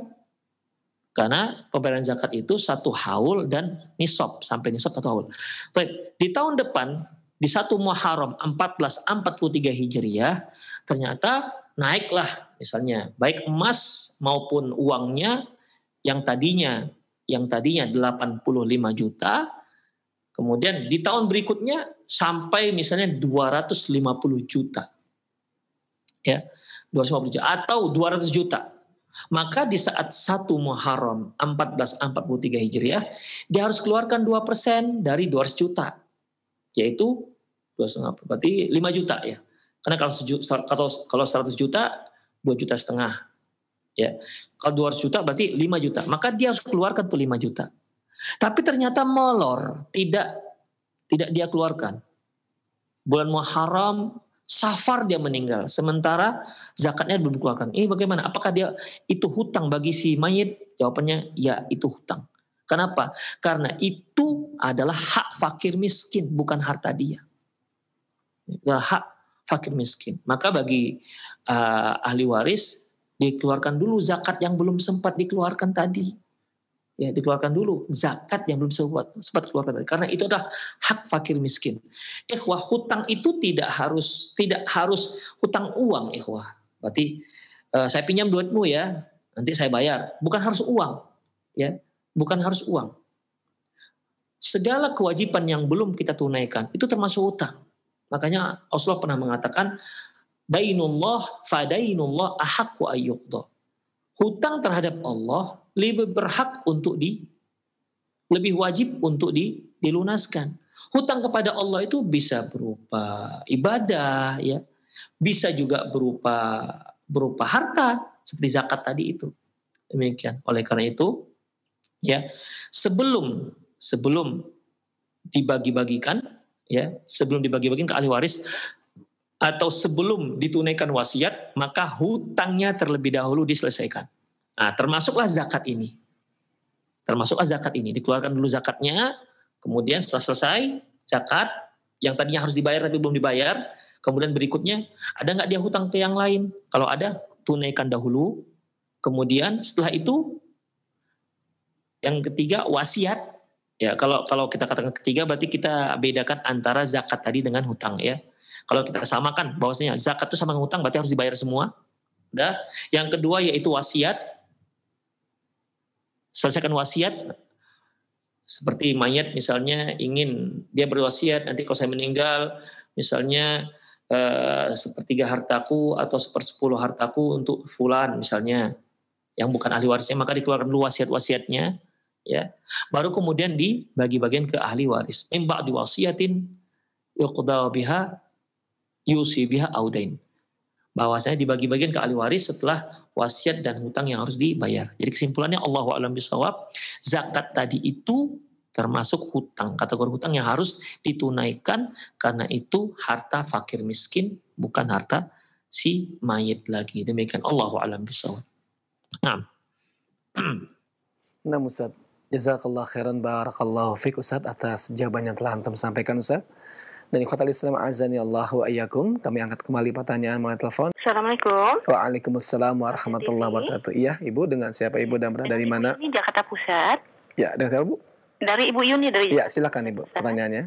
Karena pembayaran zakat itu satu haul dan nisab sampai nisab satu haul. Baik, di tahun depan di satu Muharram 1443 Hijriah ternyata naiklah misalnya baik emas maupun uangnya yang tadinya yang tadinya 85 juta, kemudian di tahun berikutnya sampai misalnya 250 juta. Ya, 250 juta atau 200 juta. Maka di saat 1 Muharram 1443 Hijriah, dia harus keluarkan 2% dari 200 juta. Yaitu 2,5 berarti 5 juta ya. Karena kalau kalau 100 juta 2 juta setengah ya kalau 200 juta berarti 5 juta maka dia harus keluarkan tuh 5 juta tapi ternyata molor tidak tidak dia keluarkan bulan Muharram Safar dia meninggal sementara zakatnya belum dikeluarkan ini bagaimana apakah dia itu hutang bagi si mayit jawabannya ya itu hutang kenapa karena itu adalah hak fakir miskin bukan harta dia itu adalah hak fakir miskin maka bagi uh, ahli waris dikeluarkan dulu zakat yang belum sempat dikeluarkan tadi. Ya, dikeluarkan dulu zakat yang belum sempat sempat keluarkan tadi. Karena itu adalah hak fakir miskin. Ikhwah, hutang itu tidak harus tidak harus hutang uang, ikhwah. Berarti uh, saya pinjam duitmu ya, nanti saya bayar. Bukan harus uang, ya. Bukan harus uang. Segala kewajiban yang belum kita tunaikan itu termasuk hutang. Makanya Allah pernah mengatakan Dainullah fadainullah ahakku ayyukdo. Hutang terhadap Allah lebih berhak untuk di lebih wajib untuk di, dilunaskan. Hutang kepada Allah itu bisa berupa ibadah ya. Bisa juga berupa berupa harta seperti zakat tadi itu. Demikian. Oleh karena itu ya, sebelum sebelum dibagi-bagikan ya, sebelum dibagi-bagikan ke ahli waris atau sebelum ditunaikan wasiat, maka hutangnya terlebih dahulu diselesaikan. Nah, termasuklah zakat ini. Termasuklah zakat ini. Dikeluarkan dulu zakatnya, kemudian setelah selesai, zakat yang tadinya harus dibayar tapi belum dibayar, kemudian berikutnya, ada nggak dia hutang ke yang lain? Kalau ada, tunaikan dahulu. Kemudian setelah itu, yang ketiga wasiat. Ya, kalau kalau kita katakan ketiga berarti kita bedakan antara zakat tadi dengan hutang ya. Kalau kita samakan bahwasanya zakat itu sama ngutang berarti harus dibayar semua. dah. Yang kedua yaitu wasiat. Selesaikan wasiat seperti mayat misalnya ingin dia berwasiat nanti kalau saya meninggal misalnya eh, sepertiga hartaku atau sepersepuluh hartaku untuk fulan misalnya yang bukan ahli warisnya maka dikeluarkan dulu wasiat-wasiatnya ya baru kemudian dibagi bagian ke ahli waris imba diwasiatin yuqda biha yusi biha audain. Bahwasanya dibagi-bagian ke ahli waris setelah wasiat dan hutang yang harus dibayar. Jadi kesimpulannya Allah alam bisawab, zakat tadi itu termasuk hutang, kategori hutang yang harus ditunaikan karena itu harta fakir miskin bukan harta si mayit lagi. Demikian Allah alam bisawab. Nah. Nah Ustaz, jazakallah khairan barakallahu fiik Ustaz atas jawaban yang telah antum sampaikan Ustaz. Dari Kota Islam Azani Allah wa Ayyakum. Kami angkat kembali pertanyaan melalui telepon. Assalamualaikum. Waalaikumsalam warahmatullahi wabarakatuh. Iya, Ibu dengan siapa Ibu dan berada dari mana? Ini Jakarta Pusat. Ya, dari siapa Bu? Dari Ibu Yuni dari. Ya, silakan Ibu pertanyaannya.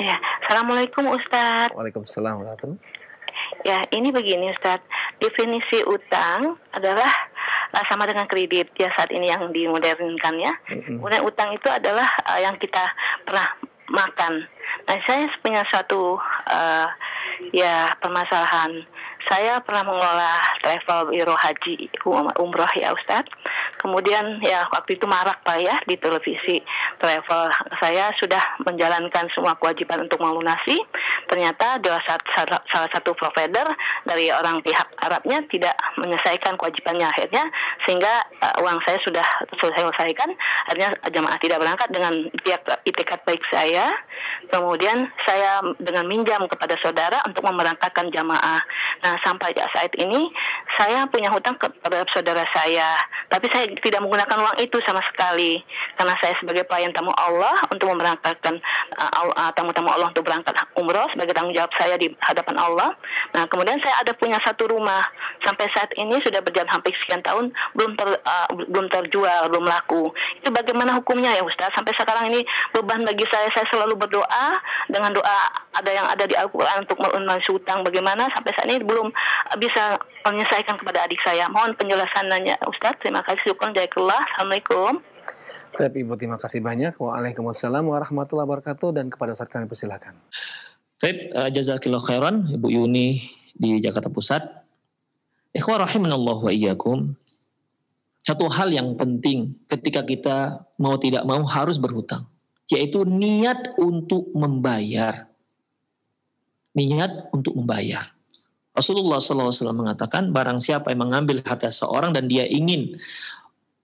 Ya, Assalamualaikum Ustaz. Waalaikumsalam warahmatullahi Ya, ini begini Ustaz. Definisi utang adalah eh, sama dengan kredit ya saat ini yang dimodernkan ya. Mm-hmm. Kemudian utang itu adalah uh, yang kita pernah makan Nah, saya punya satu uh, ya permasalahan. Saya pernah mengelola travel biro haji um-, umroh ya Ustadz. Kemudian ya waktu itu marak pak ya di televisi travel. Saya sudah menjalankan semua kewajiban untuk melunasi. Ternyata salah satu provider dari orang pihak Arabnya tidak menyelesaikan kewajibannya akhirnya sehingga uh, uang saya sudah selesai selesaikan. Akhirnya jemaah tidak berangkat dengan pihak itikat baik saya Kemudian saya dengan minjam kepada saudara untuk memerangkatkan jamaah. Nah, sampai saat ini saya punya hutang kepada saudara saya, tapi saya tidak menggunakan uang itu sama sekali karena saya sebagai pelayan tamu Allah untuk memerangkatkan eh, eh, tamu-tamu uh, Allah untuk berangkat umroh sebagai tanggung jawab saya di hadapan Allah. Nah, kemudian saya ada punya satu rumah sampai saat ini sudah berjalan hampir sekian tahun belum ter, uh, belum terjual, belum laku. Itu bagaimana hukumnya ya Ustaz? Sampai sekarang ini beban bagi saya saya selalu berdoa doa dengan doa ada yang ada di Al-Quran untuk melunasi hutang bagaimana sampai saat ini belum bisa menyelesaikan kepada adik saya. Mohon penjelasannya Ustaz. Terima kasih. Syukurlah. Assalamualaikum. Tapi Ibu terima kasih banyak. Waalaikumsalam warahmatullahi wabarakatuh dan kepada Ustaz kami persilahkan. Baik, uh, eh, jazakillah khairan Ibu Yuni di Jakarta Pusat. Ikhwah rahimanallah wa iyyakum. Satu hal yang penting ketika kita mau tidak mau harus berhutang yaitu niat untuk membayar. Niat untuk membayar. Rasulullah SAW mengatakan, barang siapa yang mengambil harta seorang dan dia ingin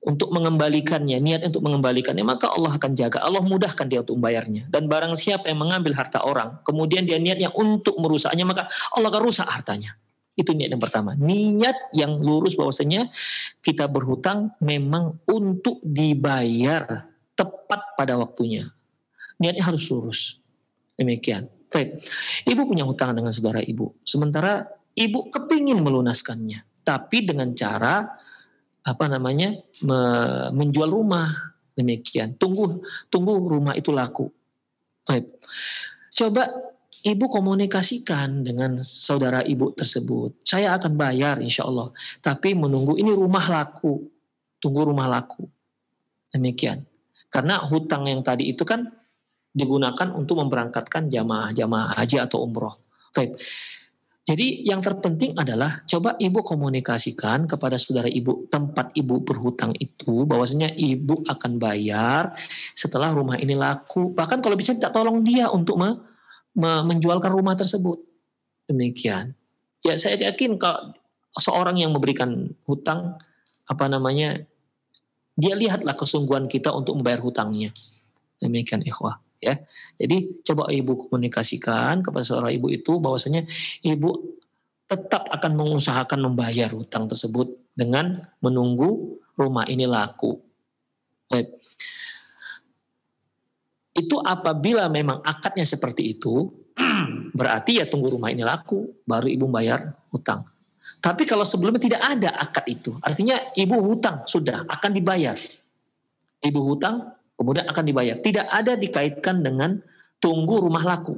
untuk mengembalikannya, niat untuk mengembalikannya, maka Allah akan jaga. Allah mudahkan dia untuk membayarnya. Dan barang siapa yang mengambil harta orang, kemudian dia niatnya untuk merusaknya, maka Allah akan rusak hartanya. Itu niat yang pertama. Niat yang lurus bahwasanya kita berhutang memang untuk dibayar tepat pada waktunya. Niatnya harus lurus. Demikian. Baik. Ibu punya hutang dengan saudara ibu. Sementara ibu kepingin melunaskannya. Tapi dengan cara apa namanya me, menjual rumah demikian tunggu tunggu rumah itu laku Baik. coba ibu komunikasikan dengan saudara ibu tersebut saya akan bayar insya Allah tapi menunggu ini rumah laku tunggu rumah laku demikian karena hutang yang tadi itu kan digunakan untuk memberangkatkan jamaah-jamaah haji atau umroh. Baik. Jadi yang terpenting adalah coba ibu komunikasikan kepada saudara ibu tempat ibu berhutang itu bahwasanya ibu akan bayar setelah rumah ini laku. Bahkan kalau bisa tak tolong dia untuk me, me, menjualkan rumah tersebut. Demikian. Ya saya yakin kalau seorang yang memberikan hutang apa namanya dia lihatlah kesungguhan kita untuk membayar hutangnya. Demikian ikhwah ya. Jadi coba ibu komunikasikan kepada seorang ibu itu bahwasanya ibu tetap akan mengusahakan membayar hutang tersebut dengan menunggu rumah ini laku. Baik. Itu apabila memang akadnya seperti itu, berarti ya tunggu rumah ini laku baru ibu bayar hutang. Tapi kalau sebelumnya tidak ada akad itu, artinya ibu hutang sudah akan dibayar. Ibu hutang kemudian akan dibayar. Tidak ada dikaitkan dengan tunggu rumah laku.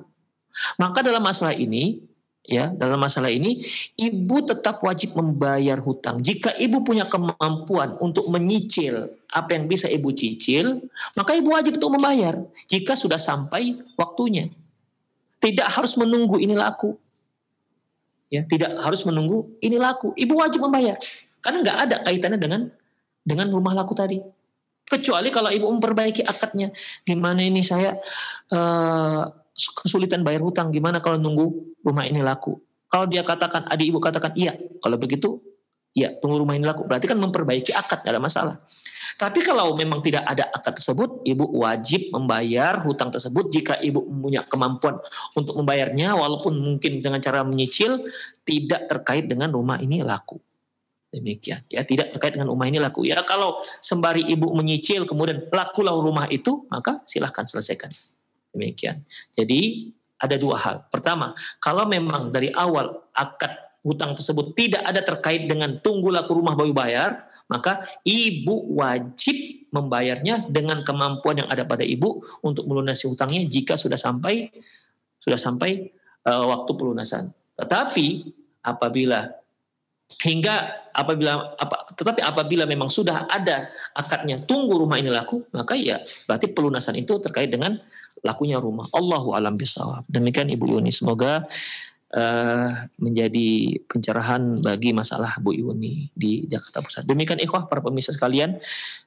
Maka dalam masalah ini, ya dalam masalah ini, ibu tetap wajib membayar hutang. Jika ibu punya kemampuan untuk menyicil apa yang bisa ibu cicil, maka ibu wajib untuk membayar jika sudah sampai waktunya. Tidak harus menunggu ini laku ya tidak harus menunggu ini laku ibu wajib membayar karena nggak ada kaitannya dengan dengan rumah laku tadi kecuali kalau ibu memperbaiki akadnya gimana ini saya uh, kesulitan bayar hutang gimana kalau nunggu rumah ini laku kalau dia katakan adik ibu katakan iya kalau begitu ya tunggu rumah ini laku berarti kan memperbaiki akad nggak ada masalah tapi kalau memang tidak ada akad tersebut, ibu wajib membayar hutang tersebut jika ibu punya kemampuan untuk membayarnya walaupun mungkin dengan cara menyicil tidak terkait dengan rumah ini laku. Demikian ya, tidak terkait dengan rumah ini laku. Ya kalau sembari ibu menyicil kemudian laku lakulah rumah itu, maka silahkan selesaikan. Demikian. Jadi ada dua hal. Pertama, kalau memang dari awal akad hutang tersebut tidak ada terkait dengan tunggu laku rumah baru bayar, maka ibu wajib membayarnya dengan kemampuan yang ada pada ibu untuk melunasi hutangnya jika sudah sampai sudah sampai uh, waktu pelunasan. Tetapi apabila hingga apabila apa tetapi apabila memang sudah ada akadnya tunggu rumah ini laku maka ya berarti pelunasan itu terkait dengan lakunya rumah Allahu alam bisawab demikian Ibu Yuni semoga uh, menjadi pencerahan bagi masalah Bu Yuni di Jakarta Pusat. Demikian ikhwah para pemirsa sekalian,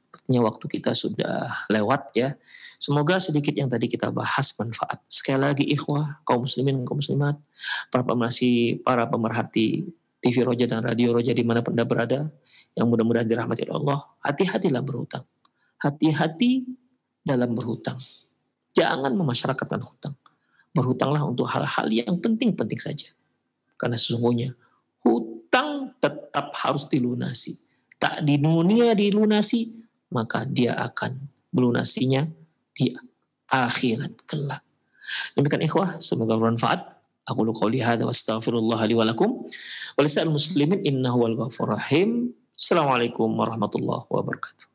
sepertinya waktu kita sudah lewat ya. Semoga sedikit yang tadi kita bahas manfaat. Sekali lagi ikhwah, kaum muslimin, kaum muslimat, para pemerhati, para pemerhati TV Roja dan Radio Roja mana Anda berada, yang mudah-mudahan dirahmati oleh Allah, hati-hatilah berhutang. Hati-hati dalam berhutang. Jangan memasyarakatkan hutang berhutanglah untuk hal-hal yang penting-penting saja. Karena sesungguhnya hutang tetap harus dilunasi. Tak di dunia dilunasi, maka dia akan melunasinya di akhirat kelak. Demikian ikhwah, semoga bermanfaat. Aku lukau lihada wa astaghfirullah li wa lakum wa muslimin innahu wal Assalamualaikum warahmatullahi wabarakatuh.